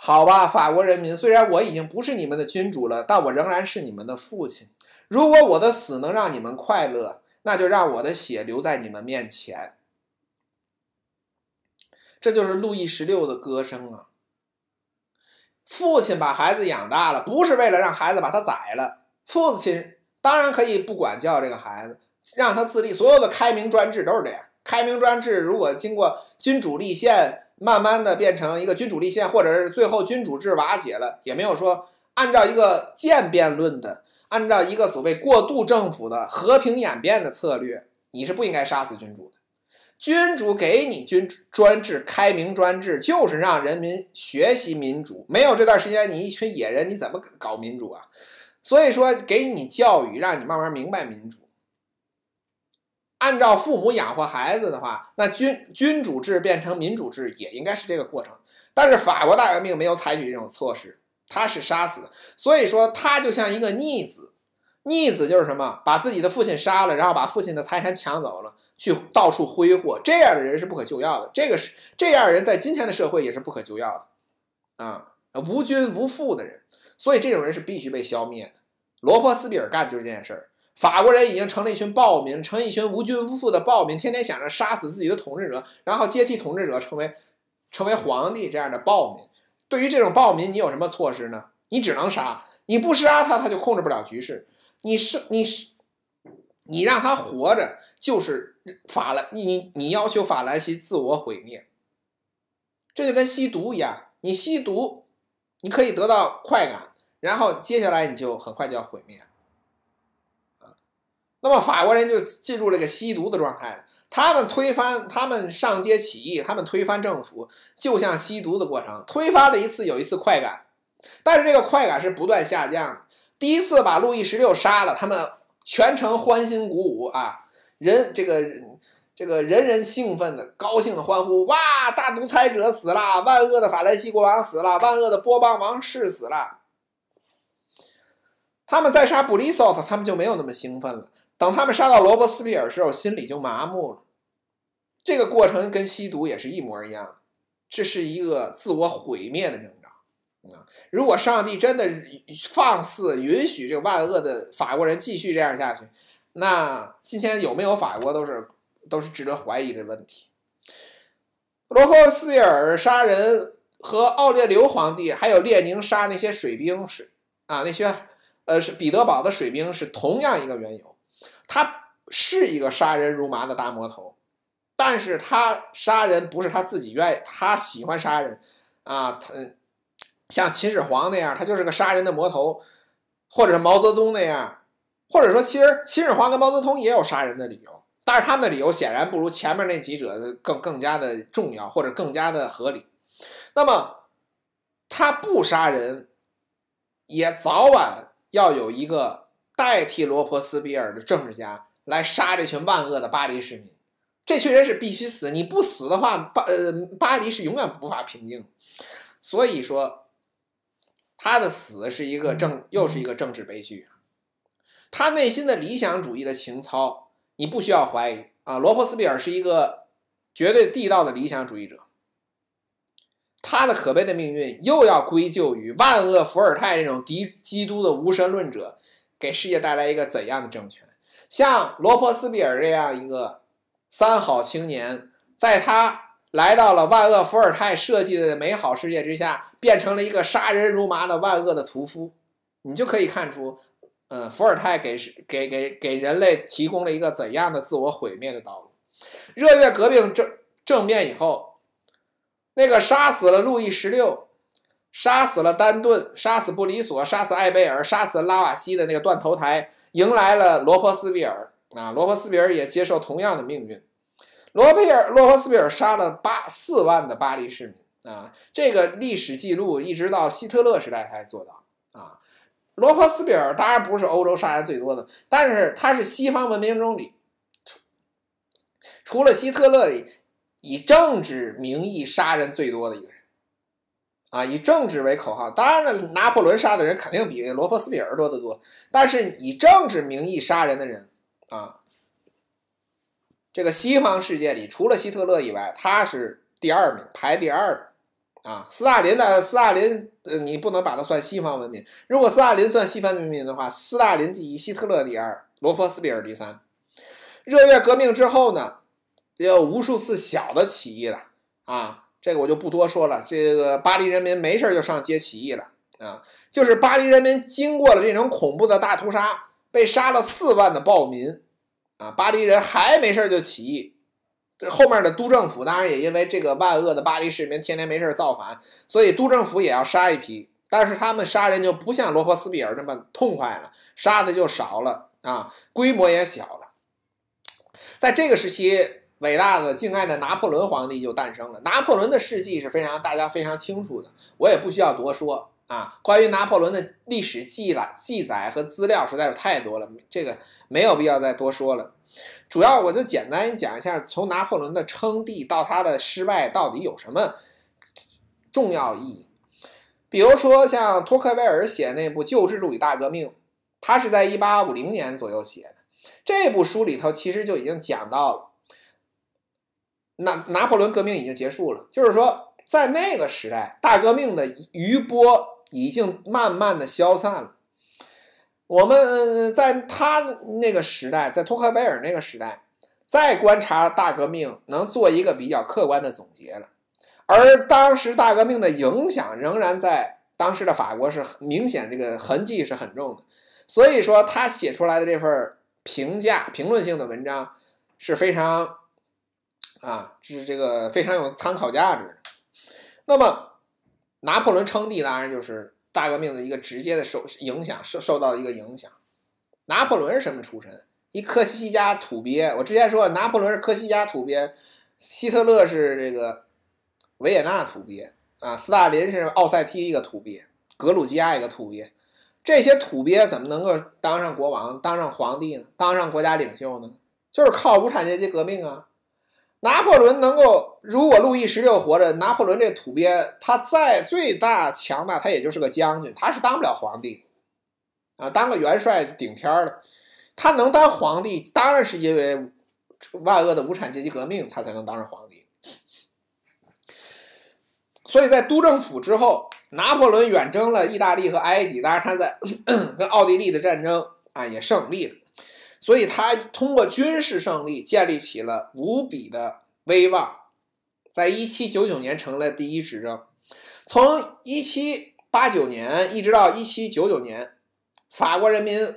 好吧，法国人民，虽然我已经不是你们的君主了，但我仍然是你们的父亲。如果我的死能让你们快乐，那就让我的血留在你们面前。这就是路易十六的歌声啊！父亲把孩子养大了，不是为了让孩子把他宰了。父亲当然可以不管教这个孩子，让他自立。所有的开明专制都是这样。开明专制如果经过君主立宪，慢慢的变成一个君主立宪，或者是最后君主制瓦解了，也没有说按照一个渐变论的。按照一个所谓过渡政府的和平演变的策略，你是不应该杀死君主的。君主给你君专制，开明专制就是让人民学习民主。没有这段时间，你一群野人你怎么搞民主啊？所以说，给你教育，让你慢慢明白民主。按照父母养活孩子的话，那君君主制变成民主制也应该是这个过程。但是法国大革命没有采取这种措施。他是杀死，的，所以说他就像一个逆子，逆子就是什么，把自己的父亲杀了，然后把父亲的财产抢走了，去到处挥霍，这样的人是不可救药的。这个是这样人，在今天的社会也是不可救药的，啊，无君无父的人，所以这种人是必须被消灭的。罗伯斯比尔干的就是这件事儿，法国人已经成了一群暴民，成一群无君无父的暴民，天天想着杀死自己的统治者，然后接替统治者，成为成为皇帝这样的暴民。对于这种暴民，你有什么措施呢？你只能杀，你不杀他，他就控制不了局势。你是你，是你让他活着，就是法兰，你你要求法兰西自我毁灭，这就跟吸毒一样。你吸毒，你可以得到快感，然后接下来你就很快就要毁灭。啊，那么法国人就进入这个吸毒的状态。他们推翻，他们上街起义，他们推翻政府，就像吸毒的过程，推翻了一次有一次快感，但是这个快感是不断下降。第一次把路易十六杀了，他们全程欢欣鼓舞啊，人这个这个人人兴奋的高兴的欢呼，哇，大独裁者死了，万恶的法兰西国王死了，万恶的波旁王室死了。他们再杀布里索特，他们就没有那么兴奋了。等他们杀到罗伯斯庇尔时候，心里就麻木了。这个过程跟吸毒也是一模一样，这是一个自我毁灭的征兆啊！如果上帝真的放肆允许这个万恶的法国人继续这样下去，那今天有没有法国都是都是值得怀疑的问题。罗伯斯庇尔杀人和奥列留皇帝还有列宁杀那些水兵是啊，那些呃是彼得堡的水兵是同样一个缘由。他是一个杀人如麻的大魔头，但是他杀人不是他自己愿意，他喜欢杀人啊，他像秦始皇那样，他就是个杀人的魔头，或者是毛泽东那样，或者说其实秦始皇跟毛泽东也有杀人的理由，但是他们的理由显然不如前面那几者更更加的重要，或者更加的合理。那么他不杀人，也早晚要有一个。代替罗伯斯比尔的政治家来杀这群万恶的巴黎市民，这群人是必须死，你不死的话，巴呃巴黎是永远无法平静。所以说，他的死是一个政，又是一个政治悲剧啊。他内心的理想主义的情操，你不需要怀疑啊。罗伯斯比尔是一个绝对地道的理想主义者，他的可悲的命运又要归咎于万恶伏尔泰这种敌基督的无神论者。给世界带来一个怎样的政权？像罗伯斯庇尔这样一个三好青年，在他来到了万恶伏尔泰设计的美好世界之下，变成了一个杀人如麻的万恶的屠夫。你就可以看出，嗯，伏尔泰给给给给人类提供了一个怎样的自我毁灭的道路。热月革命正正面以后，那个杀死了路易十六。杀死了丹顿，杀死布里索，杀死艾贝尔，杀死拉瓦西的那个断头台，迎来了罗伯斯比尔啊！罗伯斯比尔也接受同样的命运。罗贝尔，罗伯斯比尔杀了八四万的巴黎市民啊！这个历史记录一直到希特勒时代才做到啊！罗伯斯比尔当然不是欧洲杀人最多的，但是他是西方文明中里，除了希特勒里以政治名义杀人最多的一个人。啊，以政治为口号，当然了，拿破仑杀的人肯定比罗伯斯比尔多得多。但是以政治名义杀人的人，啊，这个西方世界里除了希特勒以外，他是第二名，排第二的。啊，斯大林的斯大林，呃，你不能把他算西方文明。如果斯大林算西方文明的话，斯大林第一，希特勒第二，罗伯斯比尔第三。热月革命之后呢，有无数次小的起义了，啊。这个我就不多说了。这个巴黎人民没事就上街起义了啊！就是巴黎人民经过了这种恐怖的大屠杀，被杀了四万的暴民，啊，巴黎人还没事就起义。这后面的督政府当然也因为这个万恶的巴黎市民天天没事造反，所以督政府也要杀一批。但是他们杀人就不像罗伯斯庇尔那么痛快了，杀的就少了啊，规模也小了。在这个时期。伟大的敬爱的拿破仑皇帝就诞生了。拿破仑的事迹是非常大家非常清楚的，我也不需要多说啊。关于拿破仑的历史记了记载和资料实在是太多了，这个没有必要再多说了。主要我就简单讲一下，从拿破仑的称帝到他的失败到底有什么重要意义。比如说，像托克维尔写那部《旧制主与大革命》，他是在一八五零年左右写的。这部书里头其实就已经讲到了。拿拿破仑革命已经结束了，就是说，在那个时代，大革命的余波已经慢慢的消散了。我们在他那个时代，在托克维尔那个时代，再观察大革命，能做一个比较客观的总结了。而当时大革命的影响仍然在当时的法国是明显，这个痕迹是很重的。所以说，他写出来的这份评价评论性的文章是非常。啊，这是这个非常有参考价值的。那么，拿破仑称帝，当然就是大革命的一个直接的受影响、受受到一个影响。拿破仑是什么出身？一科西嘉家土鳖。我之前说拿破仑是科西嘉家土鳖，希特勒是这个维也纳土鳖啊，斯大林是奥塞梯一个土鳖，格鲁吉亚一个土鳖。这些土鳖怎么能够当上国王、当上皇帝呢？当上国家领袖呢？就是靠无产阶级革命啊！拿破仑能够，如果路易十六活着，拿破仑这土鳖，他再最大强大，他也就是个将军，他是当不了皇帝，啊，当个元帅顶天了。他能当皇帝，当然是因为万恶的无产阶级革命，他才能当上皇帝。所以在督政府之后，拿破仑远征了意大利和埃及，当然他在 跟奥地利的战争啊，也胜利了。所以，他通过军事胜利建立起了无比的威望，在一七九九年成了第一执政。从一七八九年一直到一七九九年，法国人民，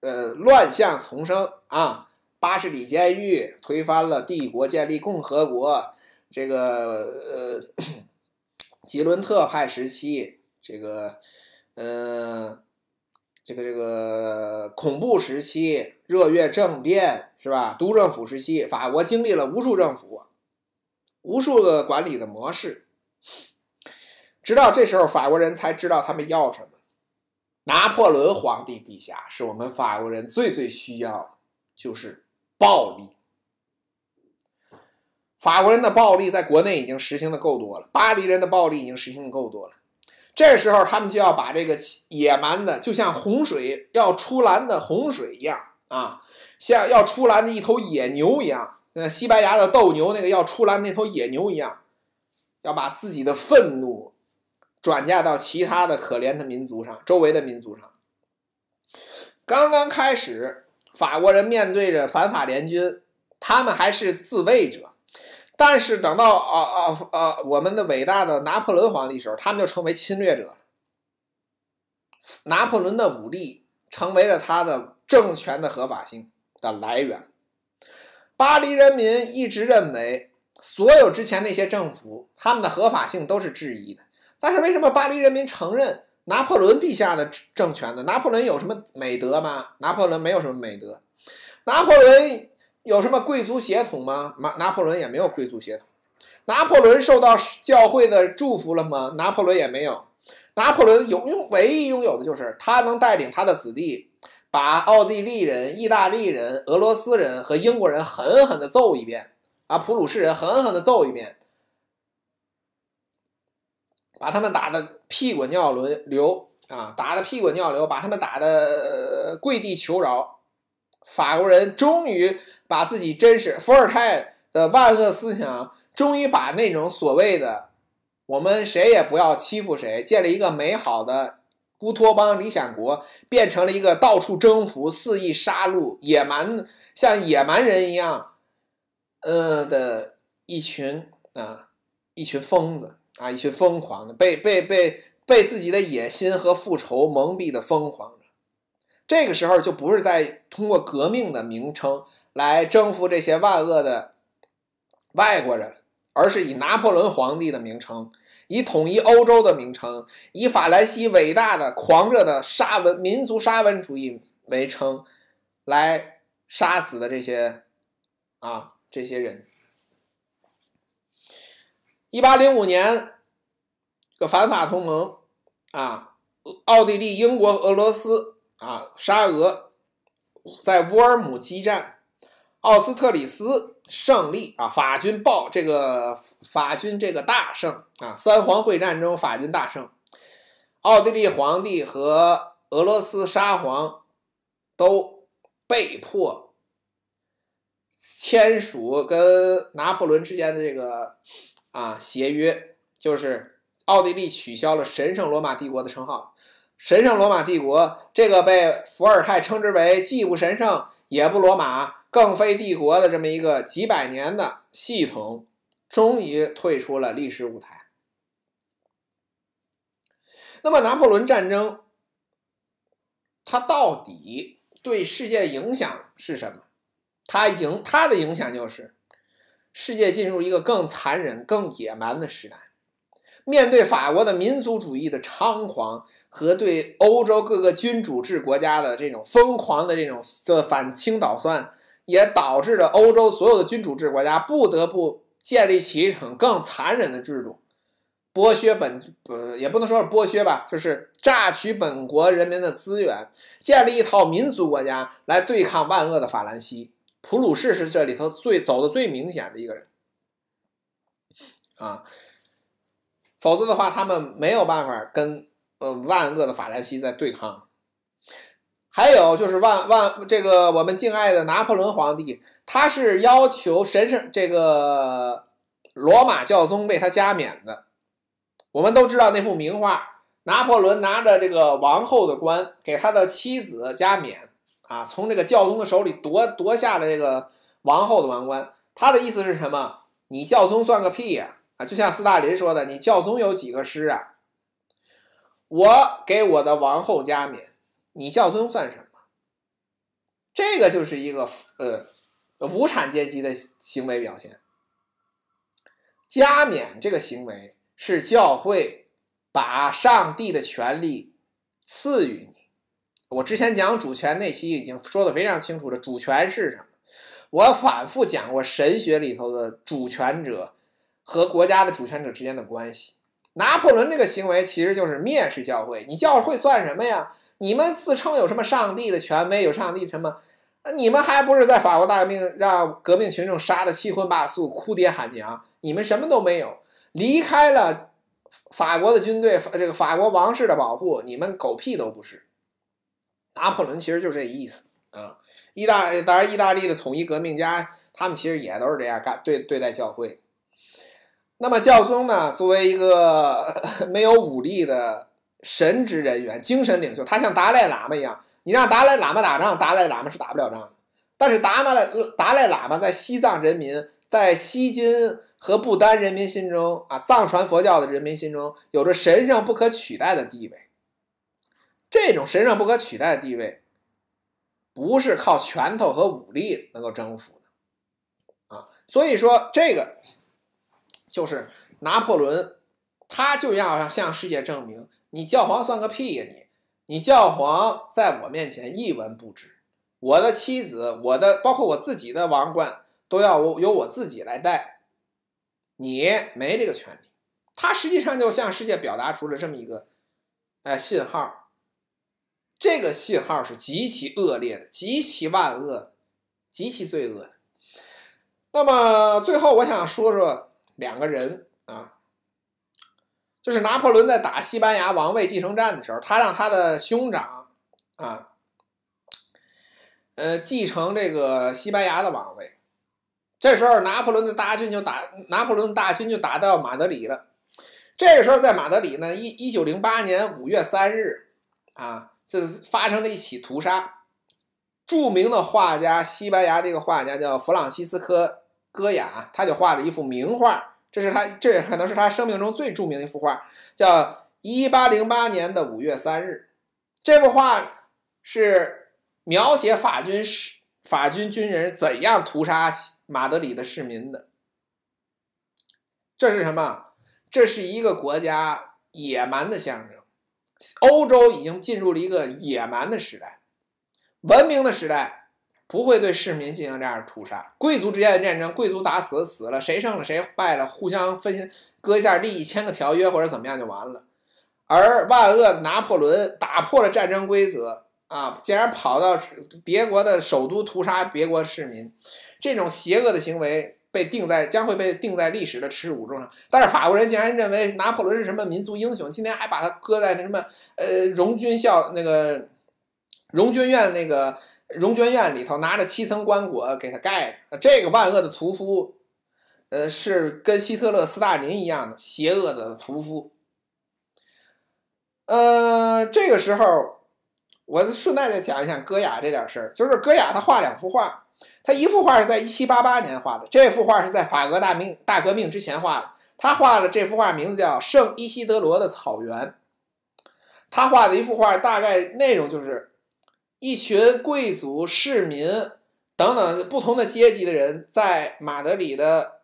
呃，乱象丛生啊，巴士底监狱推翻了帝国，建立共和国。这个，呃，吉伦特派时期，这个，嗯。这个这个恐怖时期、热月政变是吧？督政府时期，法国经历了无数政府、无数个管理的模式，直到这时候，法国人才知道他们要什么。拿破仑皇帝陛下是我们法国人最最需要的，就是暴力。法国人的暴力在国内已经实行的够多了，巴黎人的暴力已经实行的够多了。这时候，他们就要把这个野蛮的，就像洪水要出栏的洪水一样啊，像要出栏的一头野牛一样，那西班牙的斗牛那个要出栏那头野牛一样，要把自己的愤怒转嫁到其他的可怜的民族上，周围的民族上。刚刚开始，法国人面对着反法联军，他们还是自卫者。但是等到啊啊啊，我们的伟大的拿破仑皇帝时候，他们就成为侵略者。拿破仑的武力成为了他的政权的合法性的来源。巴黎人民一直认为，所有之前那些政府他们的合法性都是质疑的。但是为什么巴黎人民承认拿破仑陛下的政权呢？拿破仑有什么美德吗？拿破仑没有什么美德。拿破仑。有什么贵族血统吗？拿拿破仑也没有贵族血统。拿破仑受到教会的祝福了吗？拿破仑也没有。拿破仑拥唯一拥有的就是他能带领他的子弟，把奥地利人、意大利人、俄罗斯人和英国人狠狠的揍一遍，把普鲁士人狠狠的揍一遍，把他们打的屁滚尿流，啊，打的屁滚尿流，把他们打的跪地求饶。法国人终于把自己真实，伏尔泰的万恶思想，终于把那种所谓的“我们谁也不要欺负谁”，建立一个美好的乌托邦理想国，变成了一个到处征服、肆意杀戮、野蛮，像野蛮人一样，呃的，一群啊，一群疯子啊，一群疯狂的，被被被被自己的野心和复仇蒙蔽的疯狂。这个时候就不是在通过革命的名称来征服这些万恶的外国人，而是以拿破仑皇帝的名称、以统一欧洲的名称、以法兰西伟大的狂热的沙文民族沙文主义为称来杀死的这些啊这些人。一八零五年，个反法同盟啊，奥地利、英国、俄罗斯。啊，沙俄在乌尔姆激战，奥斯特里斯胜利啊！法军报这个法军这个大胜啊！三皇会战中法军大胜，奥地利皇帝和俄罗斯沙皇都被迫签署跟拿破仑之间的这个啊协约，就是奥地利取消了神圣罗马帝国的称号。神圣罗马帝国，这个被伏尔泰称之为既不神圣也不罗马，更非帝国的这么一个几百年的系统，终于退出了历史舞台。那么，拿破仑战争，它到底对世界影响是什么？它影它的影响就是，世界进入一个更残忍、更野蛮的时代。面对法国的民族主义的猖狂和对欧洲各个君主制国家的这种疯狂的这种这反倾倒算，也导致了欧洲所有的君主制国家不得不建立起一种更残忍的制度，剥削本不也不能说是剥削吧，就是榨取本国人民的资源，建立一套民族国家来对抗万恶的法兰西。普鲁士是这里头最走的最明显的一个人，啊。否则的话，他们没有办法跟呃万恶的法兰西在对抗。还有就是万万这个我们敬爱的拿破仑皇帝，他是要求神圣这个罗马教宗为他加冕的。我们都知道那幅名画，拿破仑拿着这个王后的冠给他的妻子加冕啊，从这个教宗的手里夺夺下了这个王后的王冠。他的意思是什么？你教宗算个屁呀！就像斯大林说的：“你教宗有几个师啊？我给我的王后加冕，你教宗算什么？”这个就是一个呃无产阶级的行为表现。加冕这个行为是教会把上帝的权利赐予你。我之前讲主权那期已经说的非常清楚了，主权是什么？我反复讲过，神学里头的主权者。和国家的主权者之间的关系，拿破仑这个行为其实就是蔑视教会。你教会算什么呀？你们自称有什么上帝的权威，有上帝什么？你们还不是在法国大革命让革命群众杀的七荤八素、哭爹喊娘？你们什么都没有，离开了法国的军队、这个法国王室的保护，你们狗屁都不是。拿破仑其实就这意思啊。意大当然，意大利的统一革命家他们其实也都是这样干，对对待教会。那么教宗呢？作为一个 没有武力的神职人员、精神领袖，他像达赖喇嘛一样。你让达赖喇嘛打仗，达赖喇嘛是打不了仗。但是达喇达赖喇嘛在西藏人民、在锡金和不丹人民心中啊，藏传佛教的人民心中有着神圣不可取代的地位。这种神圣不可取代的地位，不是靠拳头和武力能够征服的啊。所以说这个。就是拿破仑，他就要向世界证明：你教皇算个屁呀！你，你教皇在我面前一文不值。我的妻子，我的，包括我自己的王冠，都要由我自己来戴。你没这个权利。他实际上就向世界表达出了这么一个，哎，信号。这个信号是极其恶劣的，极其万恶的，极其罪恶的。那么最后，我想说说。两个人啊，就是拿破仑在打西班牙王位继承战的时候，他让他的兄长啊，呃，继承这个西班牙的王位。这时候，拿破仑的大军就打拿破仑的大军就打到马德里了。这个时候，在马德里呢，一一九零八年五月三日啊，就发生了一起屠杀。著名的画家，西班牙这个画家叫弗朗西斯科·戈雅，他就画了一幅名画。这是他，这也可能是他生命中最著名的一幅画，叫《一八零八年的五月三日》。这幅画是描写法军是法军军人怎样屠杀马德里的市民的。这是什么？这是一个国家野蛮的象征。欧洲已经进入了一个野蛮的时代，文明的时代。不会对市民进行这样的屠杀。贵族之间的战争，贵族打死死了，谁胜了谁败了，互相分割一下，利益，签个条约或者怎么样就完了。而万恶拿破仑打破了战争规则，啊，竟然跑到别国的首都屠杀别国市民，这种邪恶的行为被定在将会被定在历史的耻辱柱上。但是法国人竟然认为拿破仑是什么民族英雄，今天还把他搁在那什么呃荣军校那个荣军院那个。荣娟院里头拿着七层棺椁给他盖着，这个万恶的屠夫，呃，是跟希特勒、斯大林一样的邪恶的屠夫。呃，这个时候，我顺带再讲一讲戈雅这点事儿。就是戈雅他画两幅画，他一幅画是在一七八八年画的，这幅画是在法国大明大革命之前画的。他画的这幅画，名字叫《圣伊西德罗的草原》。他画的一幅画，大概内容就是。一群贵族、市民等等不同的阶级的人，在马德里的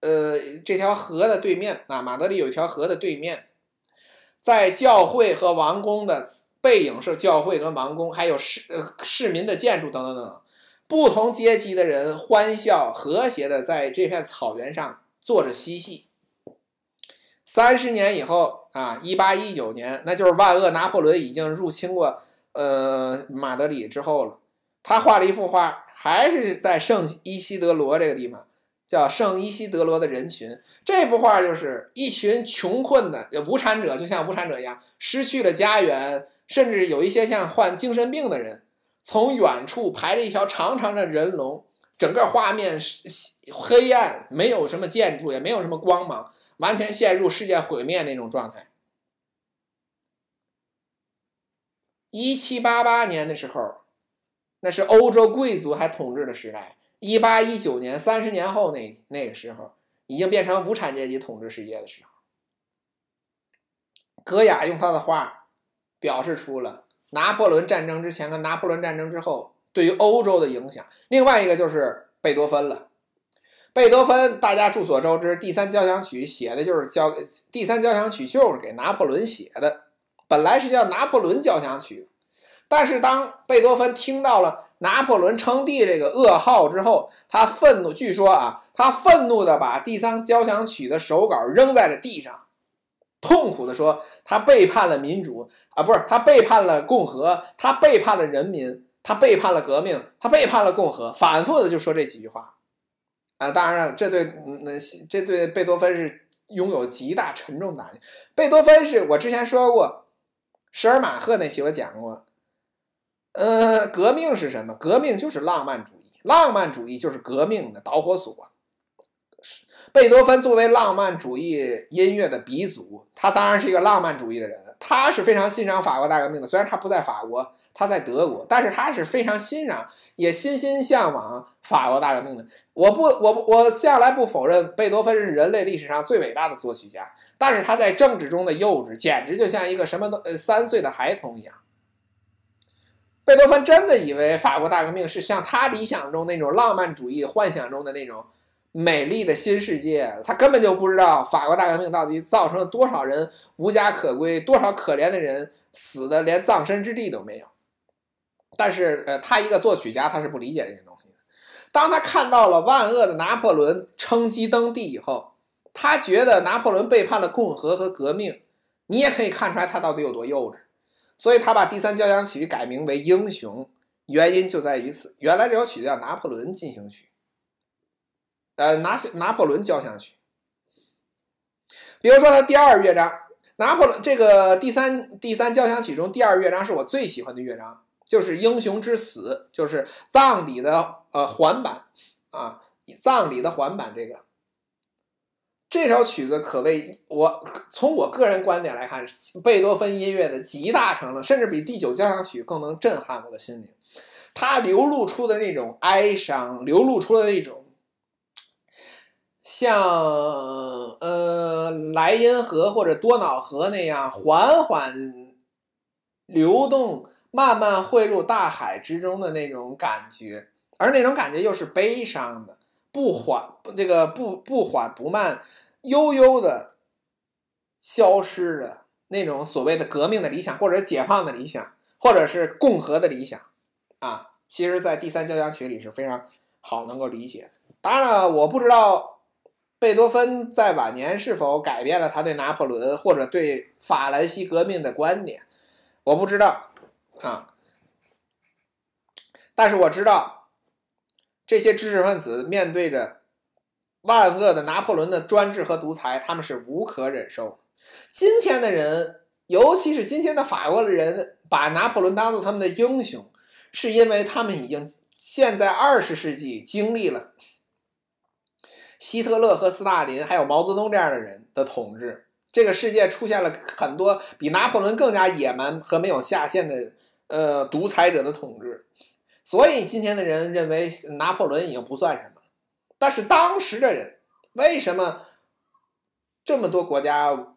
呃这条河的对面啊，马德里有一条河的对面，在教会和王宫的背影是教会跟王宫，还有市市民的建筑等等等不同阶级的人欢笑和谐的在这片草原上坐着嬉戏。三十年以后啊，一八一九年，那就是万恶拿破仑已经入侵过。呃，马德里之后了，他画了一幅画，还是在圣伊西德罗这个地方，叫《圣伊西德罗的人群》。这幅画就是一群穷困的无产者，就像无产者一样，失去了家园，甚至有一些像患精神病的人，从远处排着一条长长的人龙。整个画面黑暗，没有什么建筑，也没有什么光芒，完全陷入世界毁灭那种状态。一七八八年的时候，那是欧洲贵族还统治的时代；一八一九年，三十年后那那个时候，已经变成无产阶级统治世界的时候。戈雅用他的画表示出了拿破仑战争之前跟拿破仑战争之后对于欧洲的影响。另外一个就是贝多芬了，贝多芬大家众所周知，《第三交响曲》写的就是交，《第三交响曲》就是给拿破仑写的。本来是叫《拿破仑交响曲》，但是当贝多芬听到了拿破仑称帝这个噩耗之后，他愤怒。据说啊，他愤怒的把第三交响曲的手稿扔在了地上，痛苦的说：“他背叛了民主啊，不是他背叛了共和，他背叛了人民，他背叛了革命，他背叛了共和。”反复的就说这几句话啊。当然了，这对嗯，这对贝多芬是拥有极大沉重打击。贝多芬是我之前说过。施尔马赫那期我讲过，呃，革命是什么？革命就是浪漫主义，浪漫主义就是革命的导火索。贝多芬作为浪漫主义音乐的鼻祖，他当然是一个浪漫主义的人。他是非常欣赏法国大革命的，虽然他不在法国，他在德国，但是他是非常欣赏，也心心向往法国大革命的。我不，我不，我向来不否认贝多芬是人类历史上最伟大的作曲家，但是他在政治中的幼稚，简直就像一个什么都三岁的孩童一样。贝多芬真的以为法国大革命是像他理想中那种浪漫主义幻想中的那种。美丽的新世界，他根本就不知道法国大革命到底造成了多少人无家可归，多少可怜的人死的连葬身之地都没有。但是，呃，他一个作曲家，他是不理解这些东西的。当他看到了万恶的拿破仑乘机登帝以后，他觉得拿破仑背叛了共和和革命。你也可以看出来他到底有多幼稚。所以他把第三交响曲改名为《英雄》，原因就在于此。原来这首曲子叫《拿破仑进行曲》。呃，拿拿破仑交响曲，比如说他第二乐章，拿破仑这个第三第三交响曲中第二乐章是我最喜欢的乐章，就是英雄之死，就是葬礼的呃环板啊，葬礼的环板。这个这首曲子可谓我从我个人观点来看，贝多芬音乐的集大成了，甚至比第九交响曲更能震撼我的心灵。它流露出的那种哀伤，流露出的那种。像呃莱茵河或者多瑙河那样缓缓流动、慢慢汇入大海之中的那种感觉，而那种感觉又是悲伤的，不缓、这个不不缓不慢、悠悠的消失的那种所谓的革命的理想，或者解放的理想，或者是共和的理想，啊，其实，在第三交响曲里是非常好能够理解。当然了，我不知道。贝多芬在晚年是否改变了他对拿破仑或者对法兰西革命的观点，我不知道啊。但是我知道，这些知识分子面对着万恶的拿破仑的专制和独裁，他们是无可忍受今天的人，尤其是今天的法国的人，把拿破仑当做他们的英雄，是因为他们已经现在二十世纪经历了。希特勒和斯大林，还有毛泽东这样的人的统治，这个世界出现了很多比拿破仑更加野蛮和没有下限的，呃，独裁者的统治。所以今天的人认为拿破仑已经不算什么，但是当时的人为什么这么多国家，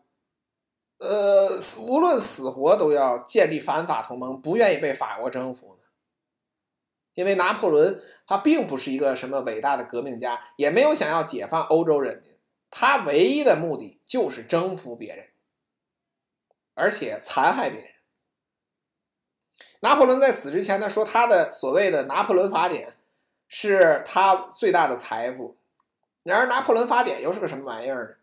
呃，无论死活都要建立反法同盟，不愿意被法国征服？因为拿破仑他并不是一个什么伟大的革命家，也没有想要解放欧洲人民，他唯一的目的就是征服别人，而且残害别人。拿破仑在死之前，呢，说他的所谓的《拿破仑法典》是他最大的财富。然而，《拿破仑法典》又是个什么玩意儿呢？《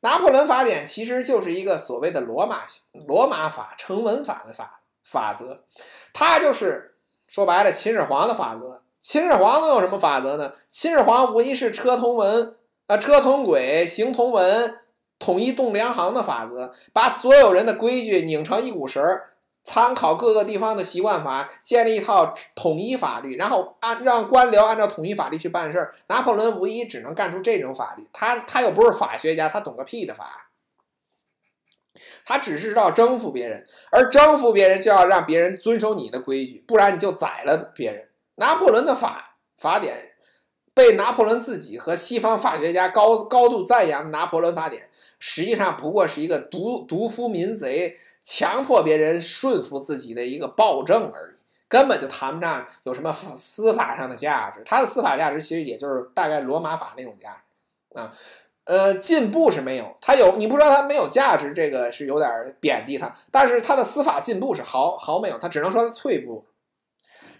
拿破仑法典》其实就是一个所谓的罗马罗马法成文法的法法则，它就是。说白了，秦始皇的法则，秦始皇能有什么法则呢？秦始皇无疑是车同文，啊，车同轨，行同文，统一度量衡的法则，把所有人的规矩拧成一股绳儿，参考各个地方的习惯法，建立一套统一法律，然后按让官僚按照统一法律去办事儿。拿破仑无疑只能干出这种法律，他他又不是法学家，他懂个屁的法。他只知道征服别人，而征服别人就要让别人遵守你的规矩，不然你就宰了别人。拿破仑的法法典被拿破仑自己和西方法学家高高度赞扬。拿破仑法典实际上不过是一个毒独夫民贼强迫别人顺服自己的一个暴政而已，根本就谈不上有什么司法上的价值。他的司法价值其实也就是大概罗马法那种价值啊。呃，进步是没有，他有你不知道他没有价值，这个是有点贬低他。但是他的司法进步是毫毫没有，他只能说他退步。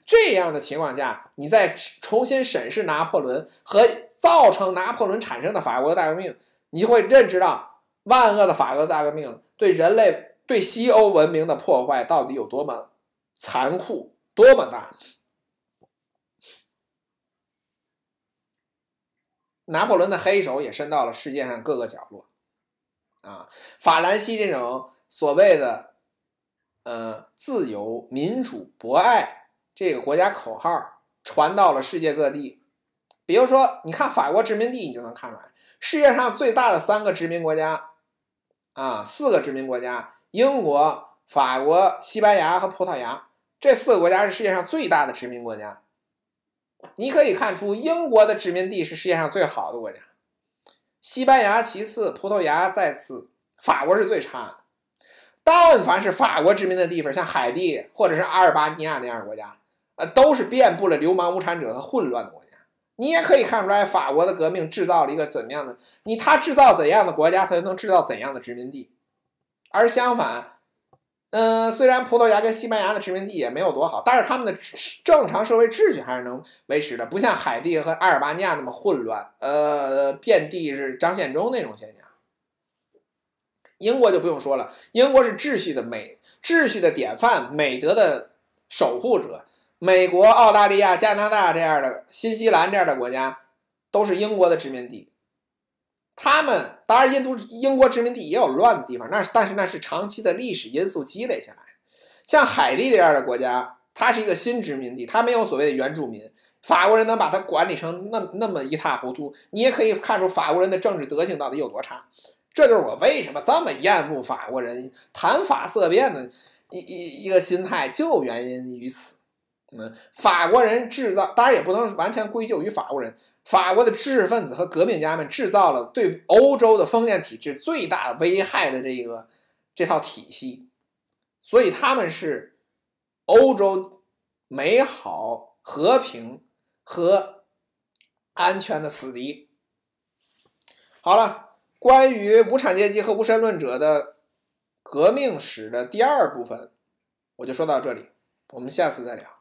这样的情况下，你再重新审视拿破仑和造成拿破仑产生的法国大革命，你就会认知到万恶的法国大革命对人类、对西欧文明的破坏到底有多么残酷、多么大。拿破仑的黑手也伸到了世界上各个角落，啊，法兰西这种所谓的“呃，自由、民主、博爱”这个国家口号传到了世界各地。比如说，你看法国殖民地，你就能看出来，世界上最大的三个殖民国家，啊，四个殖民国家：英国、法国、西班牙和葡萄牙。这四个国家是世界上最大的殖民国家。你可以看出，英国的殖民地是世界上最好的国家，西班牙其次，葡萄牙再次，法国是最差的。但凡是法国殖民的地方，像海地或者是阿尔巴尼亚那样的国家，呃，都是遍布了流氓无产者和混乱的国家。你也可以看出来，法国的革命制造了一个怎么样的？你他制造怎样的国家，他就能制造怎样的殖民地。而相反，嗯，虽然葡萄牙跟西班牙的殖民地也没有多好，但是他们的正常社会秩序还是能维持的，不像海地和阿尔巴尼亚那么混乱。呃，遍地是张献忠那种现象。英国就不用说了，英国是秩序的美，秩序的典范，美德的守护者。美国、澳大利亚、加拿大这样的，新西兰这样的国家，都是英国的殖民地。他们当然，印度英国殖民地也有乱的地方，那但是那是长期的历史因素积累下来。像海地这样的国家，它是一个新殖民地，它没有所谓的原住民，法国人能把它管理成那那么一塌糊涂，你也可以看出法国人的政治德性到底有多差。这就是我为什么这么厌恶法国人，谈法色变的一一一个心态，就原因于此。嗯，法国人制造，当然也不能完全归咎于法国人。法国的知识分子和革命家们制造了对欧洲的封建体制最大危害的这个这套体系，所以他们是欧洲美好和平和安全的死敌。好了，关于无产阶级和无神论者的革命史的第二部分，我就说到这里，我们下次再聊。